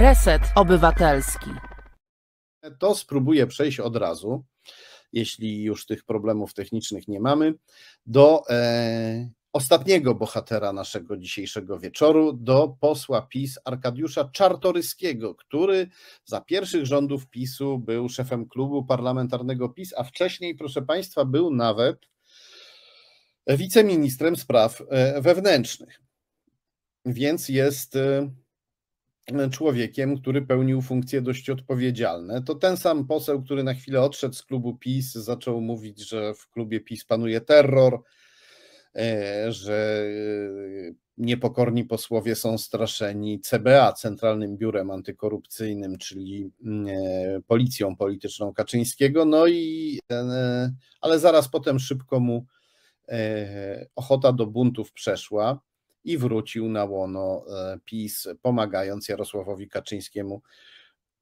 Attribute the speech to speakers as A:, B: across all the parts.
A: Reset Obywatelski. To spróbuję przejść od razu, jeśli już tych problemów technicznych nie mamy, do e, ostatniego bohatera naszego dzisiejszego wieczoru, do posła PiS Arkadiusza Czartoryskiego, który za pierwszych rządów PiSu był szefem klubu parlamentarnego PiS, a wcześniej, proszę Państwa, był nawet wiceministrem spraw e, wewnętrznych. Więc jest e, człowiekiem, który pełnił funkcje dość odpowiedzialne. To ten sam poseł, który na chwilę odszedł z klubu PiS, zaczął mówić, że w klubie PiS panuje terror, e, że e, niepokorni posłowie są straszeni CBA, Centralnym Biurem Antykorupcyjnym, czyli e, policją polityczną Kaczyńskiego. No i, ale zaraz potem szybko mu ochota do buntów przeszła i wrócił na łono e, PiS, pomagając Jarosławowi Kaczyńskiemu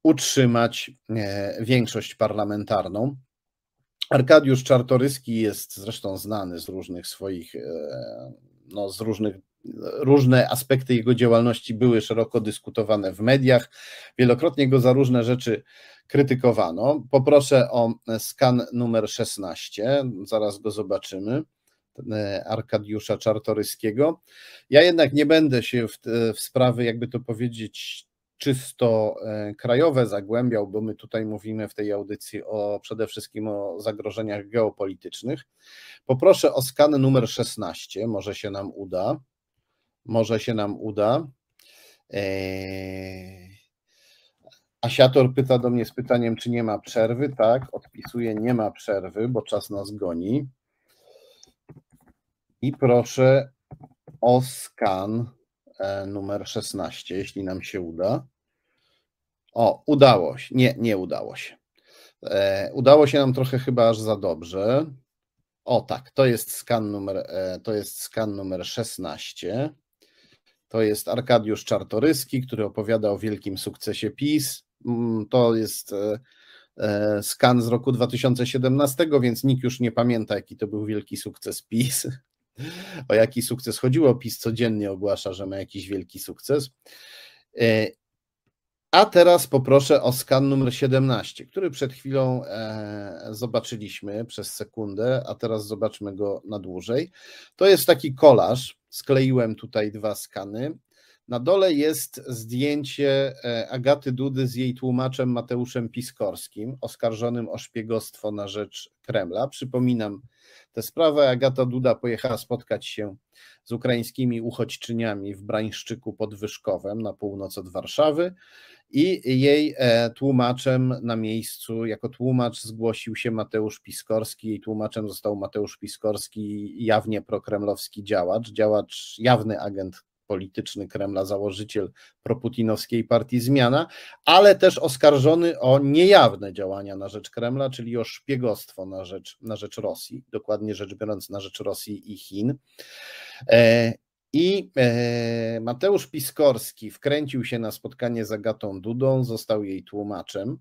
A: utrzymać e, większość parlamentarną. Arkadiusz Czartoryski jest zresztą znany z różnych swoich, e, no, z różnych, różne aspekty jego działalności były szeroko dyskutowane w mediach. Wielokrotnie go za różne rzeczy krytykowano. Poproszę o skan numer 16, zaraz go zobaczymy. E, Arkadiusza Czartoryskiego. Ja jednak nie będę się w, e, w sprawy, jakby to powiedzieć, czysto e, krajowe zagłębiał, bo my tutaj mówimy w tej audycji o przede wszystkim o zagrożeniach geopolitycznych. Poproszę o skan numer 16, może się nam uda. Może się nam uda. Asiator pyta do mnie z pytaniem, czy nie ma przerwy. Tak, odpisuję, nie ma przerwy, bo czas nas goni. I proszę o skan e, numer 16, jeśli nam się uda. O, udało się. Nie, nie udało się. E, udało się nam trochę chyba aż za dobrze. O tak, to jest skan numer, e, to jest skan numer 16. To jest Arkadiusz Czartoryski, który opowiada o wielkim sukcesie PiS. Mm, to jest skan z roku 2017, więc nikt już nie pamięta, jaki to był wielki sukces PiS o jaki sukces chodziło. PiS codziennie ogłasza, że ma jakiś wielki sukces. E, a teraz poproszę o skan numer 17, który przed chwilą e, zobaczyliśmy przez sekundę, a teraz zobaczmy go na dłużej. To jest taki kolaż. Skleiłem tutaj dwa skany. Na dole jest zdjęcie e, Agaty Dudy z jej tłumaczem Mateuszem Piskorskim, oskarżonym o szpiegostwo na rzecz Kremla. Przypominam, tę sprawę. Agata Duda pojechała spotkać się z ukraińskimi uchodźczyniami w Brańszczyku Podwyżkowem na północ od Warszawy i jej e, tłumaczem na miejscu, jako tłumacz zgłosił się Mateusz Piskorski, jej tłumaczem został Mateusz Piskorski, jawnie prokremlowski działacz, działacz, jawny agent polityczny Kremla, założyciel proputinowskiej partii Zmiana, ale też oskarżony o niejawne działania na rzecz Kremla, czyli o szpiegostwo na rzecz, na rzecz Rosji, dokładnie rzecz biorąc na rzecz Rosji i Chin. E, I e, Mateusz Piskorski wkręcił się na spotkanie z Agatą Dudą, został jej tłumaczem.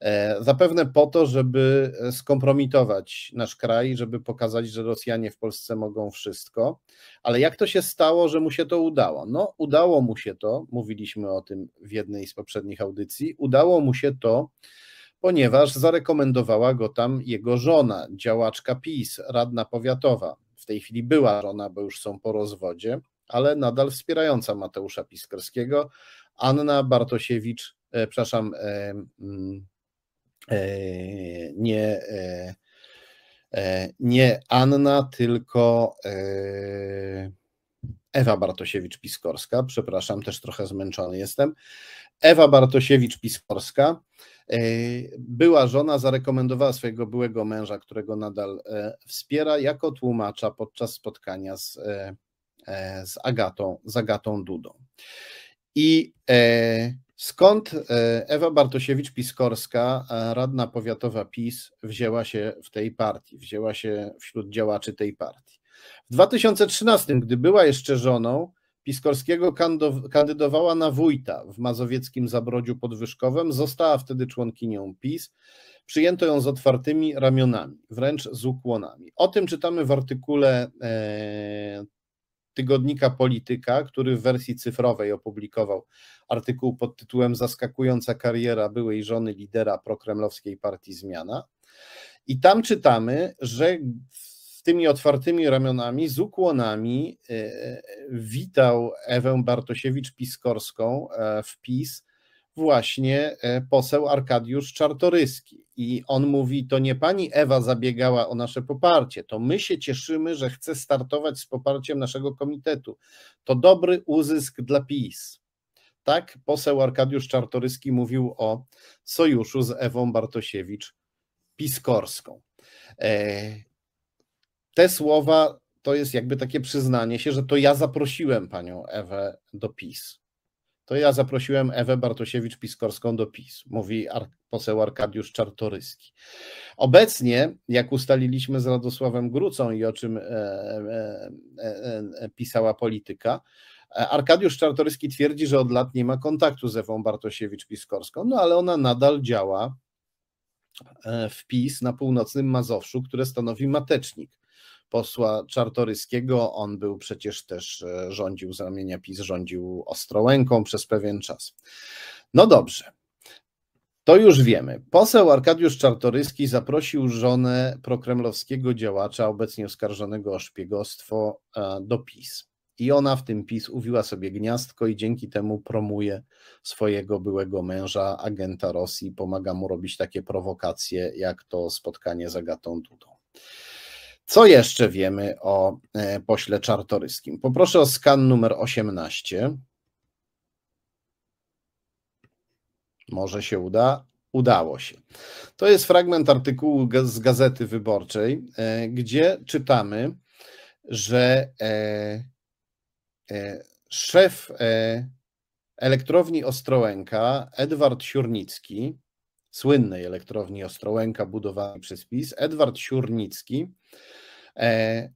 A: E, zapewne po to, żeby e, skompromitować nasz kraj, żeby pokazać, że Rosjanie w Polsce mogą wszystko. Ale jak to się stało, że mu się to udało? No, udało mu się to, mówiliśmy o tym w jednej z poprzednich audycji, udało mu się to, ponieważ zarekomendowała go tam jego żona, działaczka PiS, radna powiatowa. W tej chwili była żona, bo już są po rozwodzie, ale nadal wspierająca Mateusza Piskorskiego, Anna Bartosiewicz, e, przepraszam, mm, E, nie, e, e, nie Anna, tylko Ewa Bartosiewicz-Piskorska. Przepraszam, też trochę zmęczony jestem. Ewa Bartosiewicz-Piskorska. Była żona zarekomendowała swojego byłego męża, którego nadal wspiera, jako tłumacza podczas spotkania z, z, Agatą, z Agatą Dudą. I Skąd e, Ewa Bartosiewicz-Piskorska, e, radna powiatowa PiS, wzięła się w tej partii, wzięła się wśród działaczy tej partii? W 2013, gdy była jeszcze żoną, Piskorskiego kandydowała na wójta w mazowieckim Zabrodziu Podwyżkowym, została wtedy członkinią PiS. Przyjęto ją z otwartymi ramionami, wręcz z ukłonami. O tym czytamy w artykule e, tygodnika Polityka, który w wersji cyfrowej opublikował artykuł pod tytułem Zaskakująca kariera byłej żony lidera prokremlowskiej partii Zmiana. I tam czytamy, że z tymi otwartymi ramionami, z ukłonami e, e, witał Ewę Bartosiewicz-Piskorską e, w PiS właśnie e, poseł Arkadiusz Czartoryski. I on mówi: To nie pani Ewa zabiegała o nasze poparcie, to my się cieszymy, że chce startować z poparciem naszego komitetu. To dobry uzysk dla PiS. Tak poseł Arkadiusz Czartoryski mówił o sojuszu z Ewą Bartosiewicz-Piskorską. E, te słowa to jest jakby takie przyznanie się, że to ja zaprosiłem panią Ewę do PiS to ja zaprosiłem Ewę Bartosiewicz-Piskorską do PiS, mówi ar poseł Arkadiusz Czartoryski. Obecnie, jak ustaliliśmy z Radosławem Grucą i o czym e, e, e, e, e pisała polityka, e, Arkadiusz Czartoryski twierdzi, że od lat nie ma kontaktu z Ewą Bartosiewicz-Piskorską, no ale ona nadal działa w PiS na północnym Mazowszu, które stanowi matecznik posła Czartoryskiego. On był przecież też, e, rządził z ramienia PiS, rządził Ostrołęką przez pewien czas. No dobrze. To już wiemy. Poseł Arkadiusz Czartoryski zaprosił żonę prokremlowskiego działacza, obecnie oskarżonego o szpiegostwo, e, do PiS. I ona w tym PiS uwiła sobie gniazdko i dzięki temu promuje swojego byłego męża, agenta Rosji, pomaga mu robić takie prowokacje, jak to spotkanie z Agatą Dudą. Co jeszcze wiemy o e, pośle Czartoryskim? Poproszę o skan numer 18. Może się uda. Udało się. To jest fragment artykułu z Gazety Wyborczej, e, gdzie czytamy, że e, szef elektrowni Ostrołęka, Edward Siurnicki, słynnej elektrowni Ostrołęka budowanej przez PiS, Edward Siurnicki E,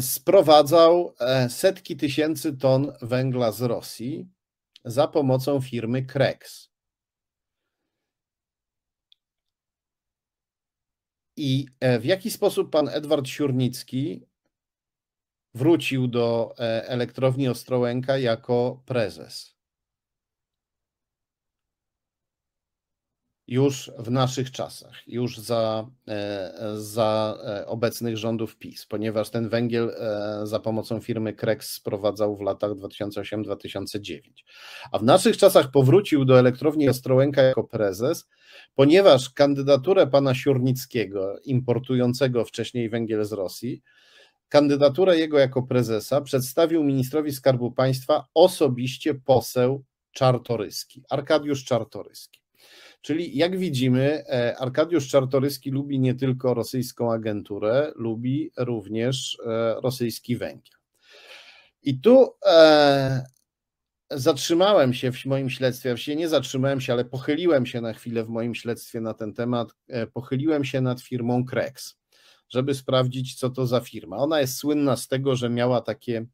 A: sprowadzał e, setki tysięcy ton węgla z Rosji za pomocą firmy Krex. I e, w jaki sposób pan Edward Siurnicki wrócił do elektrowni Ostrołęka jako prezes? już w naszych czasach, już za, e, za e, obecnych rządów PiS, ponieważ ten węgiel e, za pomocą firmy Krex sprowadzał w latach 2008-2009. A w naszych czasach powrócił do elektrowni Ostrołęka jako prezes, ponieważ kandydaturę pana Siurnickiego, importującego wcześniej węgiel z Rosji, kandydaturę jego jako prezesa przedstawił ministrowi Skarbu Państwa osobiście poseł Czartoryski, Arkadiusz Czartoryski. Czyli jak widzimy, e, Arkadiusz Czartoryski lubi nie tylko rosyjską agenturę, lubi również e, rosyjski węgiel. I tu e, zatrzymałem się w moim śledztwie, właściwie nie zatrzymałem się, ale pochyliłem się na chwilę w moim śledztwie na ten temat, e, pochyliłem się nad firmą Krex, żeby sprawdzić, co to za firma. Ona jest słynna z tego, że miała takie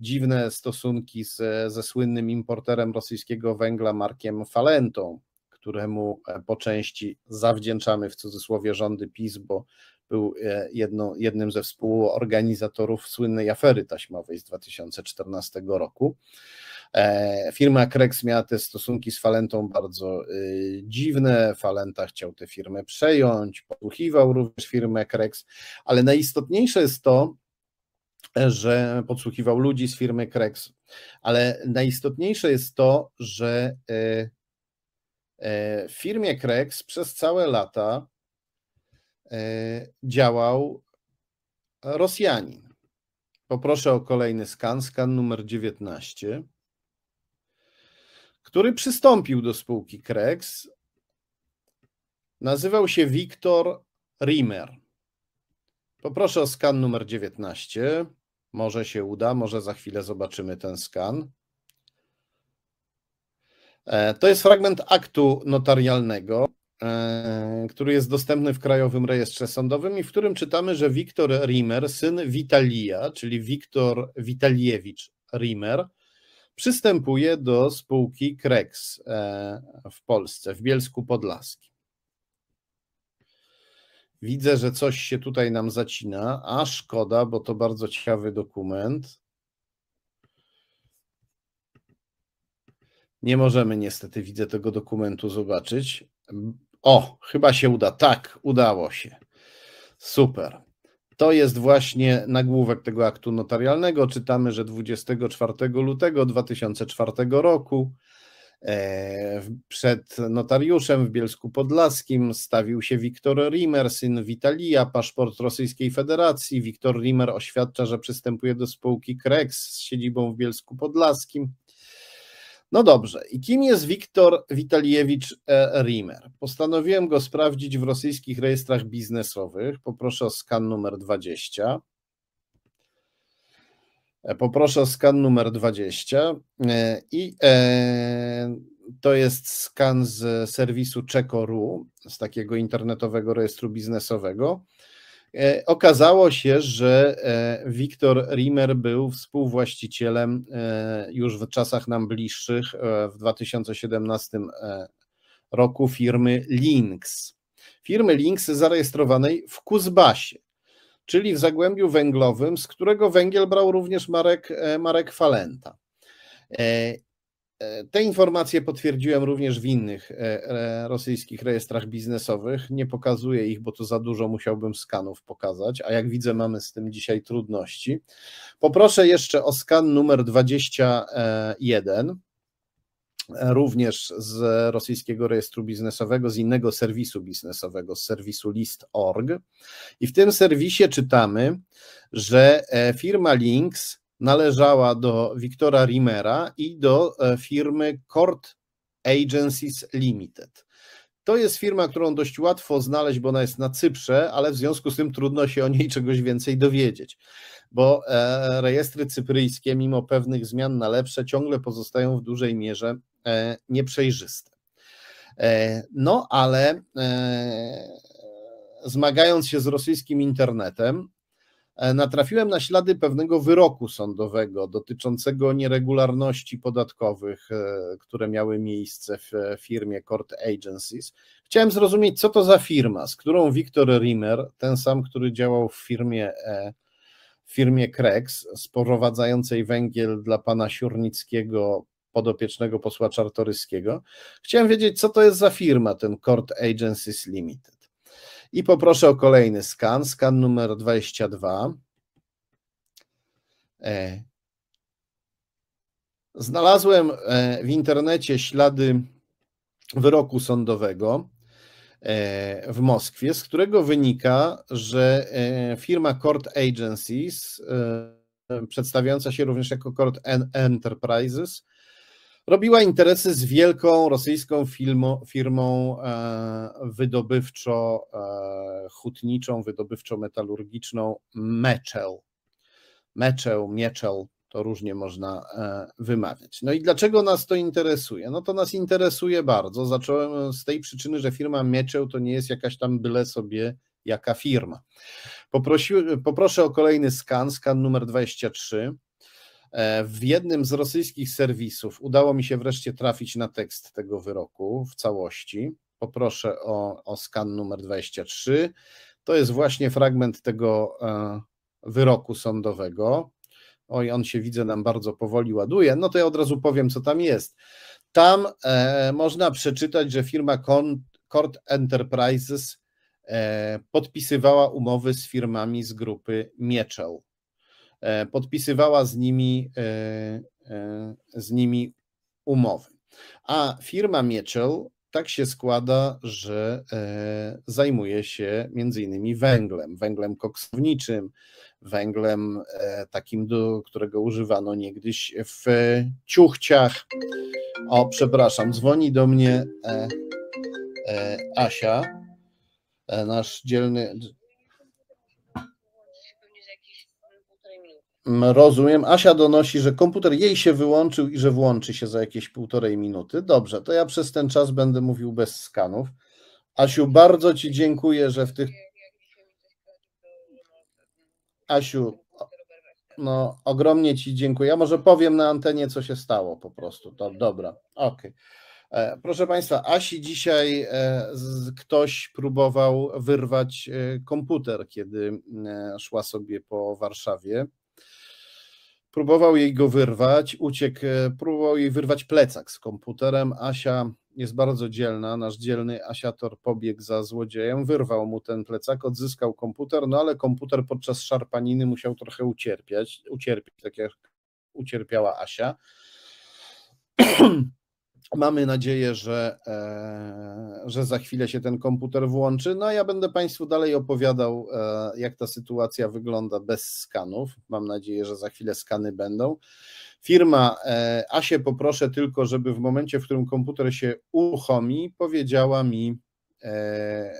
A: dziwne stosunki z, ze słynnym importerem rosyjskiego węgla Markiem Falentą, któremu e, po części zawdzięczamy w cudzysłowie rządy PiS, bo był e, jedno, jednym ze współorganizatorów słynnej afery taśmowej z 2014 roku. E, firma Krex miała te stosunki z Falentą bardzo y, dziwne. Falenta chciał tę firmę przejąć, podsłuchiwał również firmę Krex, ale najistotniejsze jest to, że podsłuchiwał ludzi z firmy Krex, ale najistotniejsze jest to, że E, w firmie Krex przez całe lata e, działał Rosjanin. Poproszę o kolejny skan, skan numer 19, który przystąpił do spółki Krex. Nazywał się Wiktor Rimer. Poproszę o skan numer 19. Może się uda, może za chwilę zobaczymy ten skan. E, to jest fragment aktu notarialnego, e, który jest dostępny w Krajowym Rejestrze Sądowym i w którym czytamy, że Wiktor Rimer, syn Witalia, czyli Wiktor Witaliewicz Rimer, przystępuje do spółki Krex e, w Polsce, w Bielsku Podlaskim. Widzę, że coś się tutaj nam zacina, a szkoda, bo to bardzo ciekawy dokument. Nie możemy niestety, widzę tego dokumentu zobaczyć. O, chyba się uda. Tak, udało się. Super. To jest właśnie nagłówek tego aktu notarialnego. Czytamy, że 24 lutego 2004 roku e, przed notariuszem w Bielsku Podlaskim stawił się Wiktor Rimer, syn Witalia, paszport Rosyjskiej Federacji. Wiktor Rimer oświadcza, że przystępuje do spółki Krex z siedzibą w Bielsku Podlaskim. No dobrze, i kim jest Wiktor Witaliewicz e, Rimer? Postanowiłem go sprawdzić w rosyjskich rejestrach biznesowych. Poproszę o skan numer 20. E, poproszę o skan numer 20 e, i to jest skan z serwisu Czeko.ru, z takiego internetowego rejestru biznesowego. E, okazało się, że e, Wiktor Rimer był współwłaścicielem e, już w czasach nam bliższych w 2017 roku firmy Links. Firmy Links zarejestrowanej w Kuzbasie, czyli w Zagłębiu Węglowym, z którego węgiel brał również Marek, Marek Falenta. E, te informacje potwierdziłem również w innych e, rosyjskich rejestrach biznesowych. Nie pokazuję ich, bo to za dużo musiałbym skanów pokazać, a jak widzę, mamy z tym dzisiaj trudności. Poproszę jeszcze o skan numer 21, e, również z rosyjskiego rejestru biznesowego, z innego serwisu biznesowego, z serwisu list.org. I w tym serwisie czytamy, że firma Links należała do Wiktora Rimera i do e, firmy Court Agencies Limited. To jest firma, którą dość łatwo znaleźć, bo ona jest na Cyprze, ale w związku z tym trudno się o niej czegoś więcej dowiedzieć, bo e, rejestry cypryjskie, mimo pewnych zmian na lepsze, ciągle pozostają w dużej mierze e, nieprzejrzyste. No ale zmagając się z rosyjskim internetem, E, natrafiłem na ślady pewnego wyroku sądowego dotyczącego nieregularności podatkowych, e, które miały miejsce w e, firmie Court Agencies. Chciałem zrozumieć, co to za firma, z którą Wiktor Rimer, ten sam, który działał w firmie w firmie Krex, sprowadzającej węgiel dla pana Siurnickiego, podopiecznego posła Czartoryskiego. Chciałem wiedzieć, co to jest za firma, ten Court Agencies Limited. I poproszę o kolejny skan, skan numer 22. E, znalazłem e, w internecie ślady wyroku sądowego e, w Moskwie, z którego wynika, że firma Court Agencies, przedstawiająca się również jako Court Enterprises, robiła interesy z wielką rosyjską firmą, e, wydobywczo-hutniczą, e, wydobywczo-metalurgiczną Meczel. Meczel, Mieczel, to różnie można e, wymawiać. No i dlaczego nas to interesuje? No to nas interesuje bardzo. Zacząłem z tej przyczyny, że firma Mieczel to nie jest jakaś tam byle sobie jaka firma. Poprosi, poproszę o kolejny skan, skan numer 23. E, w jednym z rosyjskich serwisów udało mi się wreszcie trafić na tekst tego wyroku w całości. Poproszę o, o skan numer 23. To jest właśnie fragment tego e, wyroku sądowego. Oj, on się widzę nam bardzo powoli ładuje. No to ja od razu powiem, co tam jest. Tam e, można przeczytać, że firma Court Enterprises e, podpisywała umowy z firmami z grupy Mieczel. E, podpisywała z nimi, e, e, z nimi umowy. A firma Mitchell tak się składa, że zajmuje się między innymi węglem, węglem koksowniczym, węglem takim, do którego używano niegdyś w ciuchciach. O, przepraszam, dzwoni do mnie Asia, nasz dzielny Rozumiem. Asia donosi, że komputer jej się wyłączył i że włączy się za jakieś półtorej minuty. Dobrze, to ja przez ten czas będę mówił bez skanów. Asiu, bardzo Ci dziękuję, że w tych. Asiu, no ogromnie Ci dziękuję. Ja może powiem na antenie, co się stało po prostu. To, dobra, okej. Okay. E, proszę Państwa, Asi dzisiaj e, ktoś próbował wyrwać e, komputer, kiedy szła sobie po Warszawie Próbował jej go wyrwać, uciekł, e, próbował jej wyrwać plecak z komputerem. Asia jest bardzo dzielna, nasz dzielny Asiator pobiegł za złodziejem, wyrwał mu ten plecak, odzyskał komputer, no ale komputer podczas szarpaniny musiał trochę ucierpieć, ucierpieć, tak jak ucierpiała Asia. Mamy nadzieję, że, e, że za chwilę się ten komputer włączy. No a ja będę Państwu dalej opowiadał, e, jak ta sytuacja wygląda bez skanów. Mam nadzieję, że za chwilę skany będą. Firma e, Asie poproszę tylko, żeby w momencie, w którym komputer się uruchomi, powiedziała mi,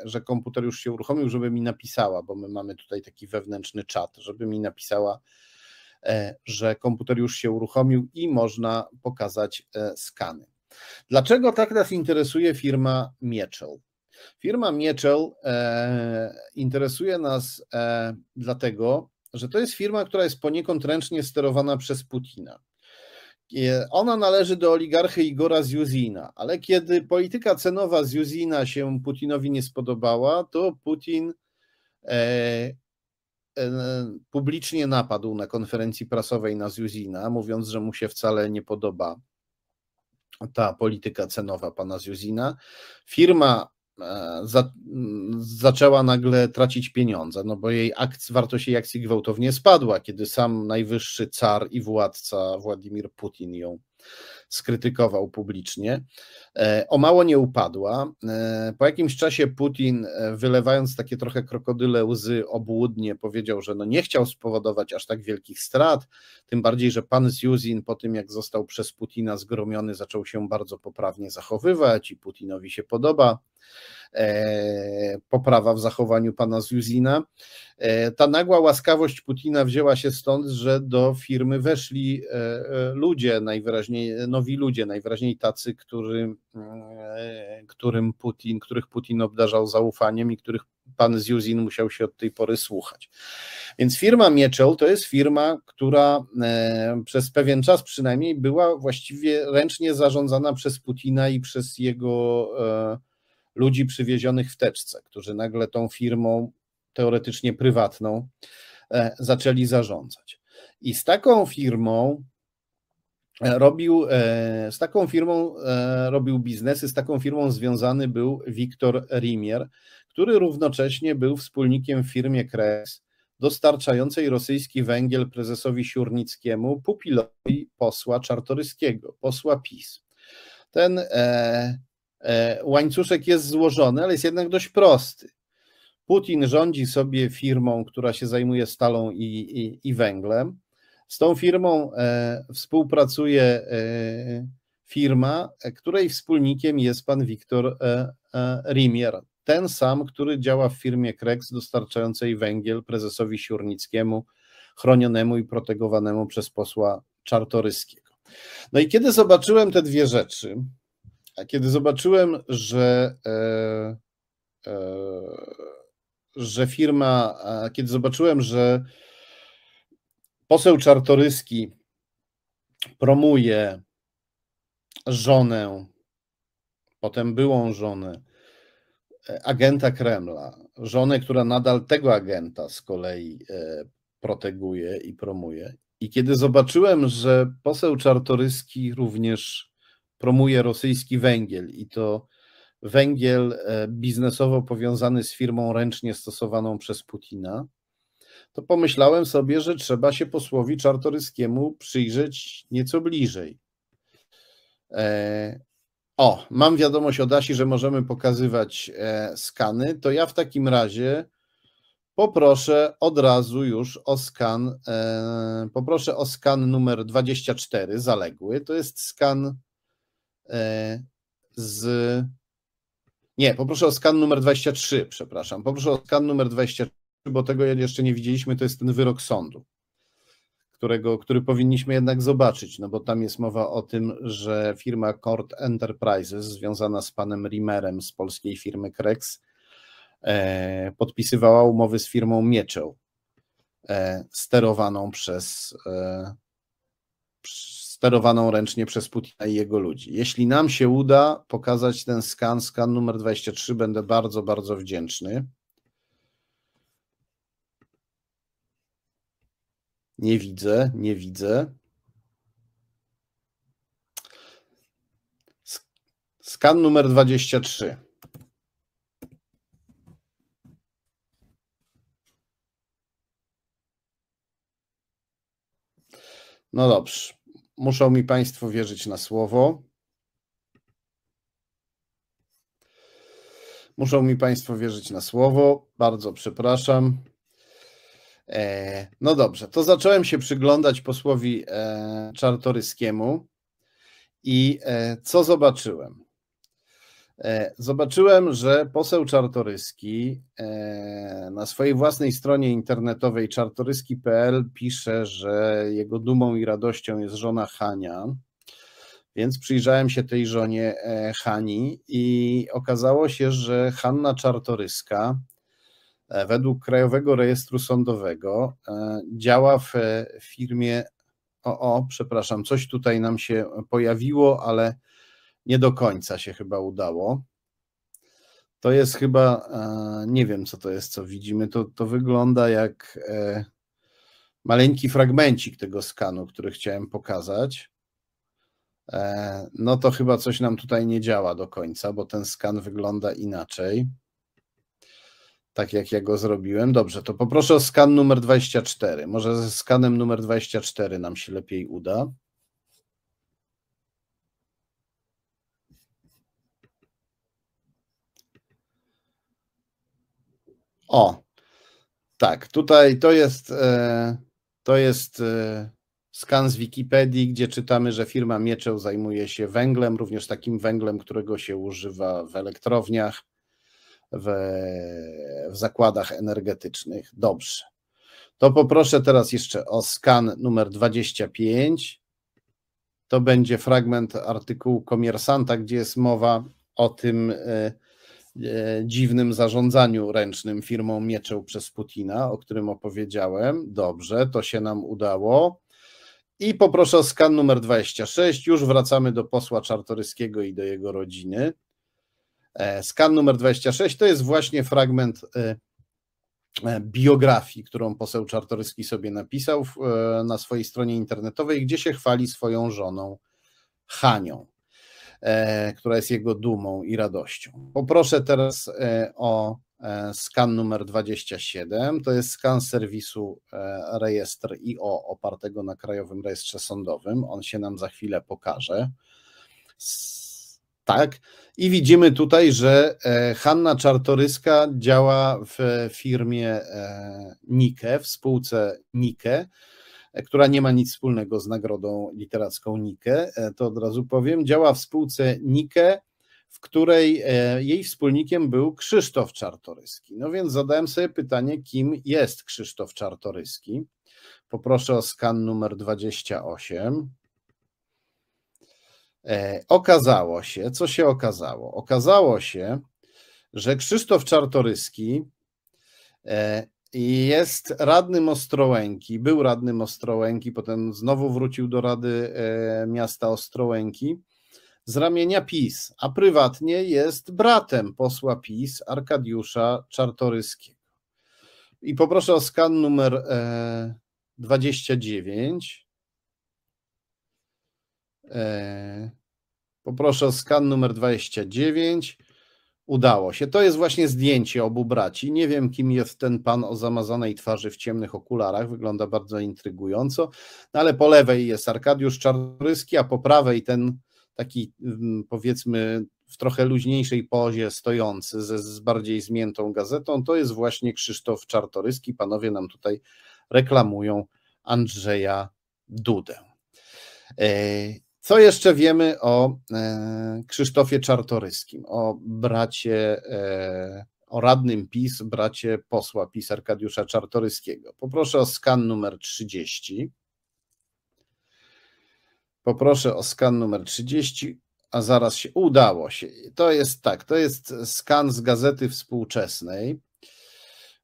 A: że komputer już się uruchomił, żeby mi napisała, bo my mamy tutaj taki wewnętrzny czat, żeby mi napisała, że komputer już się uruchomił i można pokazać skany. Dlaczego tak nas interesuje firma Mieczel? Firma Mieczel e, interesuje nas e, dlatego, że to jest firma, która jest poniekąd ręcznie sterowana przez Putina. E, ona należy do oligarchy Igora Ziuzina, ale kiedy polityka cenowa Ziuzina się Putinowi nie spodobała, to Putin e, e publicznie napadł na konferencji prasowej na Ziuzina, mówiąc, że mu się wcale nie podoba ta polityka cenowa pana Zuzina. Firma e, za, zaczęła nagle tracić pieniądze, no bo jej akcji, wartość jej akcji gwałtownie spadła, kiedy sam najwyższy car i władca Władimir Putin ją skrytykował publicznie. E, o mało nie upadła. E, po jakimś czasie Putin, e, wylewając takie trochę krokodyle łzy obłudnie, powiedział, że no nie chciał spowodować aż tak wielkich strat, tym bardziej, że pan Zjuzin po tym, jak został przez Putina zgromiony, zaczął się bardzo poprawnie zachowywać i Putinowi się podoba. E, poprawa w zachowaniu pana Zuzina. E, ta nagła łaskawość Putina wzięła się stąd, że do firmy weszli e, ludzie, najwyraźniej nowi ludzie, najwyraźniej tacy, który, którym Putin, których Putin obdarzał zaufaniem i których pan Zuzin musiał się od tej pory słuchać. Więc firma Mieczol to jest firma, która przez pewien czas przynajmniej była właściwie ręcznie zarządzana przez Putina i przez jego ludzi przywiezionych w teczce, którzy nagle tą firmą teoretycznie prywatną e, zaczęli zarządzać. I z taką firmą e, robił, e, z taką firmą robił biznesy, z taką firmą związany był Wiktor Rimier, który równocześnie był wspólnikiem w firmie Kres, dostarczającej rosyjski węgiel prezesowi Siurnickiemu, pupilowi posła Czartoryskiego, posła PiS. Ten E, łańcuszek jest złożony, ale jest jednak dość prosty. Putin rządzi sobie firmą, która się zajmuje stalą i, i, i węglem. Z tą firmą e, współpracuje e, firma, której wspólnikiem jest pan Wiktor Rimier, ten sam, który działa w firmie Krex dostarczającej węgiel prezesowi Siurnickiemu, chronionemu i protegowanemu przez posła Czartoryskiego. No i kiedy zobaczyłem te dwie rzeczy, a kiedy zobaczyłem, że, e, e, że firma, kiedy zobaczyłem, że poseł Czartoryski promuje żonę, potem byłą żonę, e, agenta Kremla, żonę, która nadal tego agenta z kolei e, proteguje i promuje. I kiedy zobaczyłem, że poseł Czartoryski również promuje rosyjski węgiel i to węgiel e, biznesowo powiązany z firmą ręcznie stosowaną przez Putina, to pomyślałem sobie, że trzeba się posłowi Czartoryskiemu przyjrzeć nieco bliżej. E, o, mam wiadomość od Asi, że możemy pokazywać e, skany. To ja w takim razie poproszę od razu już o skan. Poproszę o skan numer 24, zaległy. To jest skan E, z. Nie, poproszę o skan numer 23, przepraszam. Poproszę o skan numer 23, bo tego jeszcze nie widzieliśmy, to jest ten wyrok sądu, którego, który powinniśmy jednak zobaczyć, no bo tam jest mowa o tym, że firma Court Enterprises związana z panem Rimerem z polskiej firmy Krex e, podpisywała umowy z firmą Mieczeł e, sterowaną przez sterowaną ręcznie przez Putina i jego ludzi. Jeśli nam się uda pokazać ten skan, skan numer 23, będę bardzo, bardzo wdzięczny. Nie widzę, nie widzę. Skan numer 23. No dobrze muszą mi Państwo wierzyć na słowo. Muszą mi Państwo wierzyć na słowo. Bardzo przepraszam. E, no dobrze, to zacząłem się przyglądać posłowi e, Czartoryskiemu i e, co zobaczyłem? E, zobaczyłem, że poseł Czartoryski e, na swojej własnej stronie internetowej czartoryski.pl pisze, że jego dumą i radością jest żona Hania. Więc przyjrzałem się tej żonie e, Hani i okazało się, że Hanna Czartoryska według Krajowego Rejestru Sądowego działa w firmie. O, o, przepraszam, coś tutaj nam się pojawiło, ale nie do końca się chyba udało. To jest chyba, e, nie wiem co to jest, co widzimy. To, to wygląda jak e, maleńki fragmencik tego skanu, który chciałem pokazać. E, no to chyba coś nam tutaj nie działa do końca, bo ten skan wygląda inaczej. Tak jak ja go zrobiłem. Dobrze, to poproszę o skan numer 24. Może ze skanem numer 24 nam się lepiej uda. O, tak, tutaj to jest, e, to jest e, skan z Wikipedii, gdzie czytamy, że firma Mieczeł zajmuje się węglem, również takim węglem, którego się używa w elektrowniach, w, w zakładach energetycznych. Dobrze. To poproszę teraz jeszcze o skan numer 25. To będzie fragment artykułu komersanta, gdzie jest mowa o tym, yy, E, dziwnym zarządzaniu ręcznym firmą Mieczeł przez Putina, o którym opowiedziałem. Dobrze, to się nam udało. I poproszę o skan numer 26. Już wracamy do posła Czartoryskiego i do jego rodziny. E, skan numer 26 to jest właśnie fragment e, biografii, którą poseł Czartoryski sobie napisał na swojej stronie internetowej, gdzie się chwali swoją żoną Hanią. E, która jest jego dumą i radością. Poproszę teraz e, o e, skan numer 27. To jest skan serwisu rejestr IO opartego na Krajowym Rejestrze Sądowym. On się nam za chwilę pokaże. Tak. I widzimy tutaj, że Hanna Czartoryska działa w firmie Nike, w spółce Nike E, która nie ma nic wspólnego z nagrodą literacką Nike, e, to od razu powiem, działa w spółce Nike, w której e, jej wspólnikiem był Krzysztof Czartoryski. No więc zadałem sobie pytanie, kim jest Krzysztof Czartoryski. Poproszę o skan numer 28. Okazało się, co się okazało? Okazało się, że Krzysztof Czartoryski jest radnym Ostrołęki, był radnym Ostrołęki, potem znowu wrócił do Rady e, Miasta Ostrołęki z ramienia PiS, a prywatnie jest bratem posła PiS Arkadiusza Czartoryskiego. I poproszę o skan numer 29. E, e, poproszę o skan numer 29. Udało się. To jest właśnie zdjęcie obu braci. Nie wiem, kim jest ten pan o zamazanej twarzy w ciemnych okularach. Wygląda bardzo intrygująco. No ale po lewej jest Arkadiusz Czartoryski a po prawej ten taki mm, powiedzmy w trochę luźniejszej pozie stojący ze, z bardziej zmiętą gazetą. To jest właśnie Krzysztof Czartoryski. Panowie nam tutaj reklamują Andrzeja Dudę. Yy. Co jeszcze wiemy o e, Krzysztofie Czartoryskim, o bracie, e, o radnym PiS, bracie posła PiS Arkadiusza Czartoryskiego? Poproszę o skan numer 30. Poproszę o skan numer 30, a zaraz się udało się. To jest tak, to jest skan z gazety współczesnej.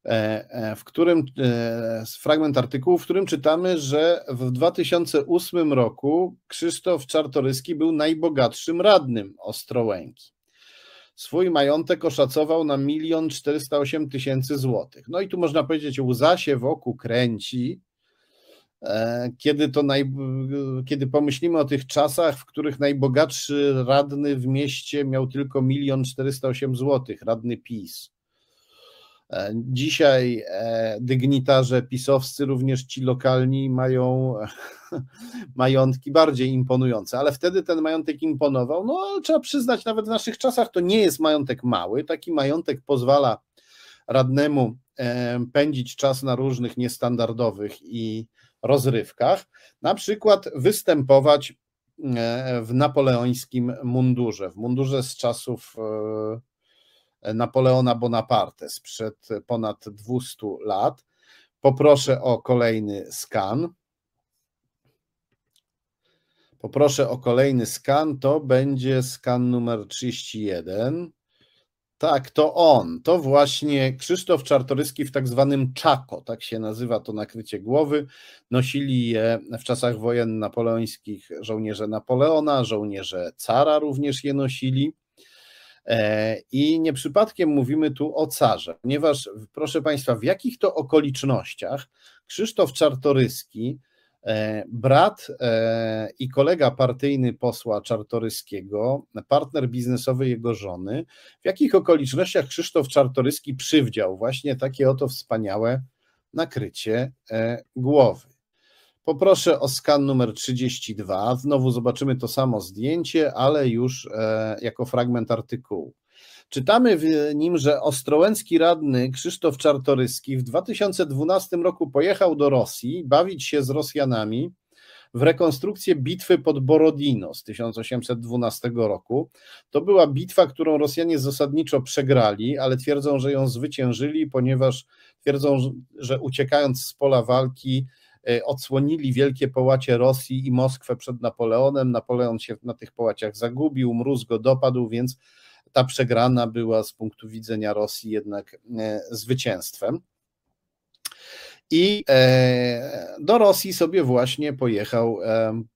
A: E, e, w którym e, fragment artykułu, w którym czytamy, że w 2008 roku Krzysztof Czartoryski był najbogatszym radnym Ostrołęki. Swój majątek oszacował na 1 408 tysięcy złotych. No i tu można powiedzieć, łza się wokół kręci, kiedy, to naj... kiedy pomyślimy o tych czasach, w których najbogatszy radny w mieście miał tylko 1 408 złotych, radny PiS. E, dzisiaj e, dygnitarze pisowscy, również ci lokalni, mają majątki bardziej imponujące, ale wtedy ten majątek imponował. No, ale trzeba przyznać, nawet w naszych czasach to nie jest majątek mały. Taki majątek pozwala radnemu e, pędzić czas na różnych niestandardowych i rozrywkach, na przykład występować w napoleońskim mundurze, w mundurze z czasów Napoleona Bonaparte sprzed ponad 200 lat. Poproszę o kolejny skan. Poproszę o kolejny skan. To będzie skan numer 31. Tak, to on. To właśnie Krzysztof Czartoryski w tak zwanym czako, tak się nazywa to nakrycie głowy. Nosili je w czasach wojen napoleońskich żołnierze Napoleona, żołnierze cara również je nosili. E, I nie przypadkiem mówimy tu o carze, ponieważ, proszę Państwa, w jakich to okolicznościach Krzysztof Czartoryski, e, brat e, i kolega partyjny posła Czartoryskiego, partner biznesowy jego żony, w jakich okolicznościach Krzysztof Czartoryski przywdział właśnie takie oto wspaniałe nakrycie głowy. Poproszę o skan numer 32. Znowu zobaczymy to samo zdjęcie, ale już e, jako fragment artykułu. Czytamy w nim, że ostrołęcki radny Krzysztof Czartoryski w 2012 roku pojechał do Rosji bawić się z Rosjanami w rekonstrukcję bitwy pod Borodino z 1812 roku. To była bitwa, którą Rosjanie zasadniczo przegrali, ale twierdzą, że ją zwyciężyli, ponieważ twierdzą, że uciekając z pola walki E, odsłonili wielkie połacie Rosji i Moskwę przed Napoleonem. Napoleon się na tych połaciach zagubił, mróz go dopadł, więc ta przegrana była z punktu widzenia Rosji jednak e, zwycięstwem. I e, do Rosji sobie właśnie pojechał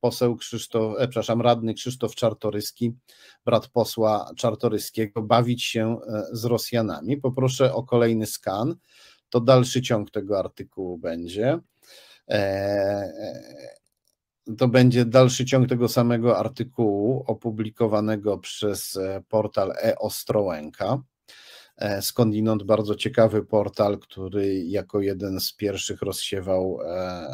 A: poseł Krzysztof, przepraszam, radny Krzysztof Czartoryski, brat posła Czartoryskiego, bawić się z Rosjanami. Poproszę o kolejny skan. To dalszy ciąg tego artykułu będzie. E, e, to będzie dalszy ciąg tego samego artykułu opublikowanego przez e, portal e-Ostrołęka. E, skądinąd bardzo ciekawy portal, który jako jeden z pierwszych rozsiewał e,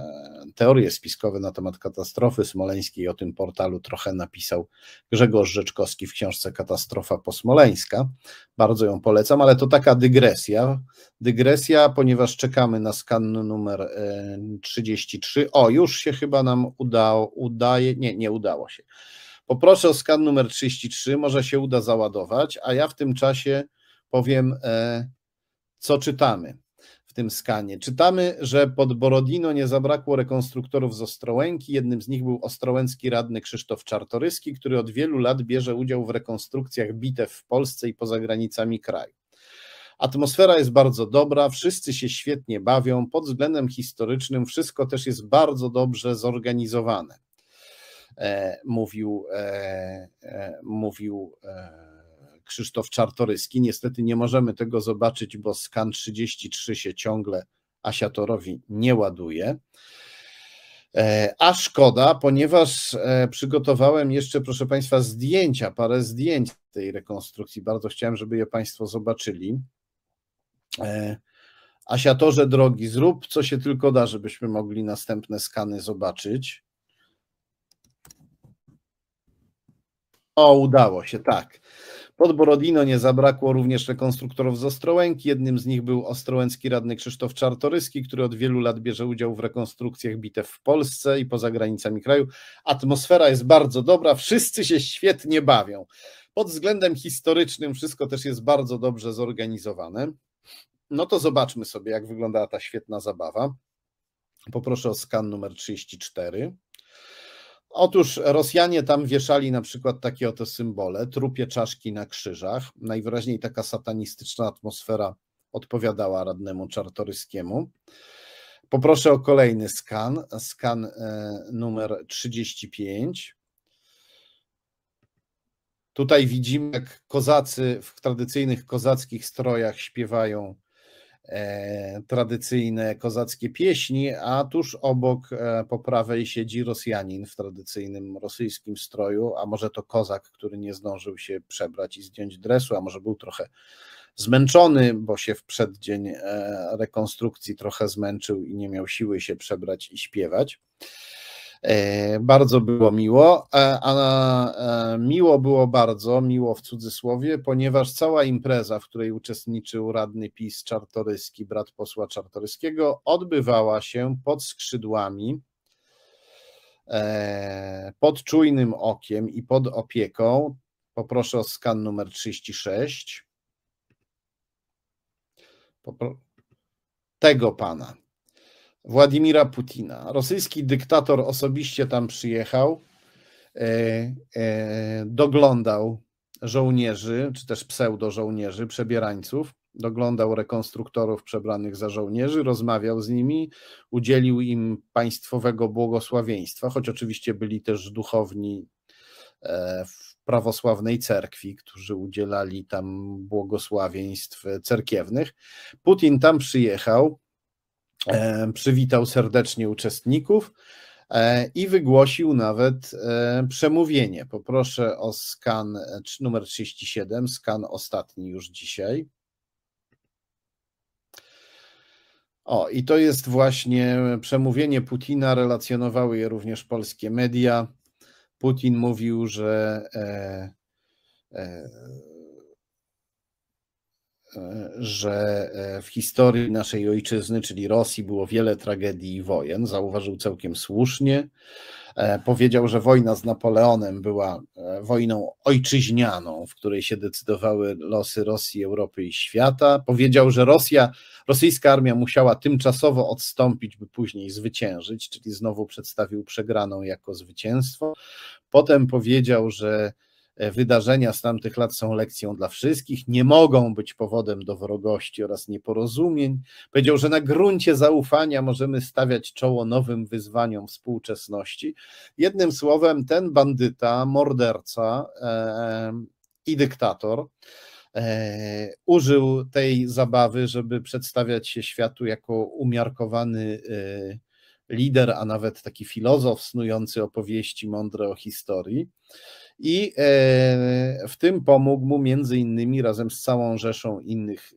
A: teorie spiskowe na temat katastrofy smoleńskiej. O tym portalu trochę napisał Grzegorz Rzeczkowski w książce Katastrofa posmoleńska. Bardzo ją polecam, ale to taka dygresja. Dygresja, ponieważ czekamy na skan numer 33. E, o, już się chyba nam udało, udaje, nie, nie udało się. Poproszę o skan numer 33, może się uda załadować, a ja w tym czasie powiem, e, co czytamy w tym skanie. Czytamy, że pod Borodino nie zabrakło rekonstruktorów z Ostrołęki. Jednym z nich był ostrołęcki radny Krzysztof Czartoryski, który od wielu lat bierze udział w rekonstrukcjach bitew w Polsce i poza granicami kraju. Atmosfera jest bardzo dobra, wszyscy się świetnie bawią, pod względem historycznym wszystko też jest bardzo dobrze zorganizowane. E, mówił, e, e, mówił e, Krzysztof Czartoryski. Niestety nie możemy tego zobaczyć, bo skan 33 się ciągle Asiatorowi nie ładuje. E, a szkoda, ponieważ e, przygotowałem jeszcze, proszę Państwa, zdjęcia, parę zdjęć tej rekonstrukcji. Bardzo chciałem, żeby je Państwo zobaczyli. E, Asiatorze drogi, zrób co się tylko da, żebyśmy mogli następne skany zobaczyć. O, udało się, tak. Pod Borodino nie zabrakło również rekonstruktorów z Ostrołęki. Jednym z nich był ostrołęcki radny Krzysztof Czartoryski, który od wielu lat bierze udział w rekonstrukcjach bitew w Polsce i poza granicami kraju. Atmosfera jest bardzo dobra, wszyscy się świetnie bawią. Pod względem historycznym wszystko też jest bardzo dobrze zorganizowane. No to zobaczmy sobie, jak wyglądała ta świetna zabawa. Poproszę o skan numer 34. Otóż Rosjanie tam wieszali na przykład takie oto symbole, trupie czaszki na krzyżach. Najwyraźniej taka satanistyczna atmosfera odpowiadała radnemu Czartoryskiemu. Poproszę o kolejny skan, skan e, numer 35. Tutaj widzimy, jak kozacy w tradycyjnych kozackich strojach śpiewają E, tradycyjne kozackie pieśni, a tuż obok e, po prawej siedzi Rosjanin w tradycyjnym rosyjskim stroju, a może to kozak, który nie zdążył się przebrać i zdjąć dresu, a może był trochę zmęczony, bo się w przeddzień e, rekonstrukcji trochę zmęczył i nie miał siły się przebrać i śpiewać. E, bardzo było miło, e, a e, miło było bardzo, miło w cudzysłowie, ponieważ cała impreza, w której uczestniczył radny PiS Czartoryski, brat posła Czartoryskiego, odbywała się pod skrzydłami, pod czujnym okiem i pod opieką. Poproszę o skan numer 36. Popro tego pana, Władimira Putina. Rosyjski dyktator osobiście tam przyjechał, e, e, doglądał żołnierzy, czy też pseudo-żołnierzy, przebierańców, doglądał rekonstruktorów przebranych za żołnierzy, rozmawiał z nimi, udzielił im państwowego błogosławieństwa, choć oczywiście byli też duchowni e, w prawosławnej cerkwi, którzy udzielali tam błogosławieństw cerkiewnych. Putin tam przyjechał, E, przywitał serdecznie uczestników e, i wygłosił nawet e, przemówienie. Poproszę o skan numer 37, skan ostatni już dzisiaj. O, i to jest właśnie przemówienie Putina, relacjonowały je również polskie media. Putin mówił, że e, e, że e, w historii naszej ojczyzny, czyli Rosji, było wiele tragedii i wojen. Zauważył całkiem słusznie. E, powiedział, że wojna z Napoleonem była e, wojną ojczyźnianą, w której się decydowały losy Rosji, Europy i świata. Powiedział, że Rosja, rosyjska armia musiała tymczasowo odstąpić, by później zwyciężyć, czyli znowu przedstawił przegraną jako zwycięstwo. Potem powiedział, że E, wydarzenia z tamtych lat są lekcją dla wszystkich, nie mogą być powodem do wrogości oraz nieporozumień. Powiedział, że na gruncie zaufania możemy stawiać czoło nowym wyzwaniom współczesności. Jednym słowem, ten bandyta, morderca e, i dyktator e, użył tej zabawy, żeby przedstawiać się światu jako umiarkowany lider, a nawet taki filozof snujący opowieści mądre o historii. I e, w tym pomógł mu między innymi razem z całą rzeszą innych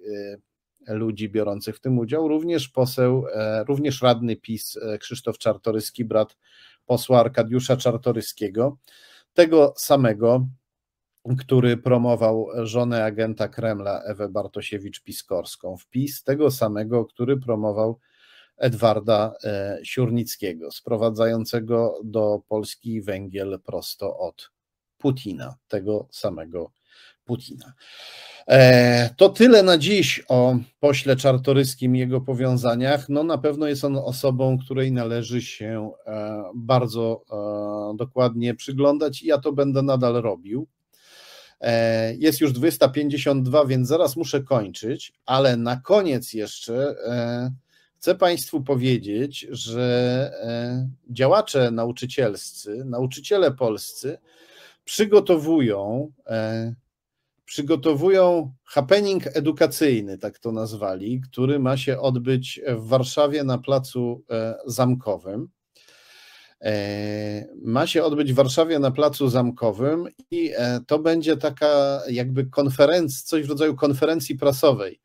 A: e, ludzi biorących w tym udział, również poseł, e, również radny PiS Krzysztof Czartoryski, brat posła Arkadiusza Czartoryskiego, tego samego, który promował żonę agenta Kremla Ewę Bartosiewicz-Piskorską w PiS, tego samego, który promował Edwarda Siurnickiego, sprowadzającego do Polski węgiel prosto od Putina, tego samego Putina. E, to tyle na dziś o pośle Czartoryskim i jego powiązaniach. No na pewno jest on osobą, której należy się e, bardzo e, dokładnie przyglądać i ja to będę nadal robił. Jest już 252, więc zaraz muszę kończyć, ale na koniec jeszcze chcę Państwu powiedzieć, że działacze nauczycielscy, nauczyciele polscy, przygotowują, e, przygotowują happening edukacyjny, tak to nazwali, który ma się odbyć w Warszawie na placu e, zamkowym. E, ma się odbyć w Warszawie na placu zamkowym i to będzie taka jakby konferencja, coś w rodzaju konferencji prasowej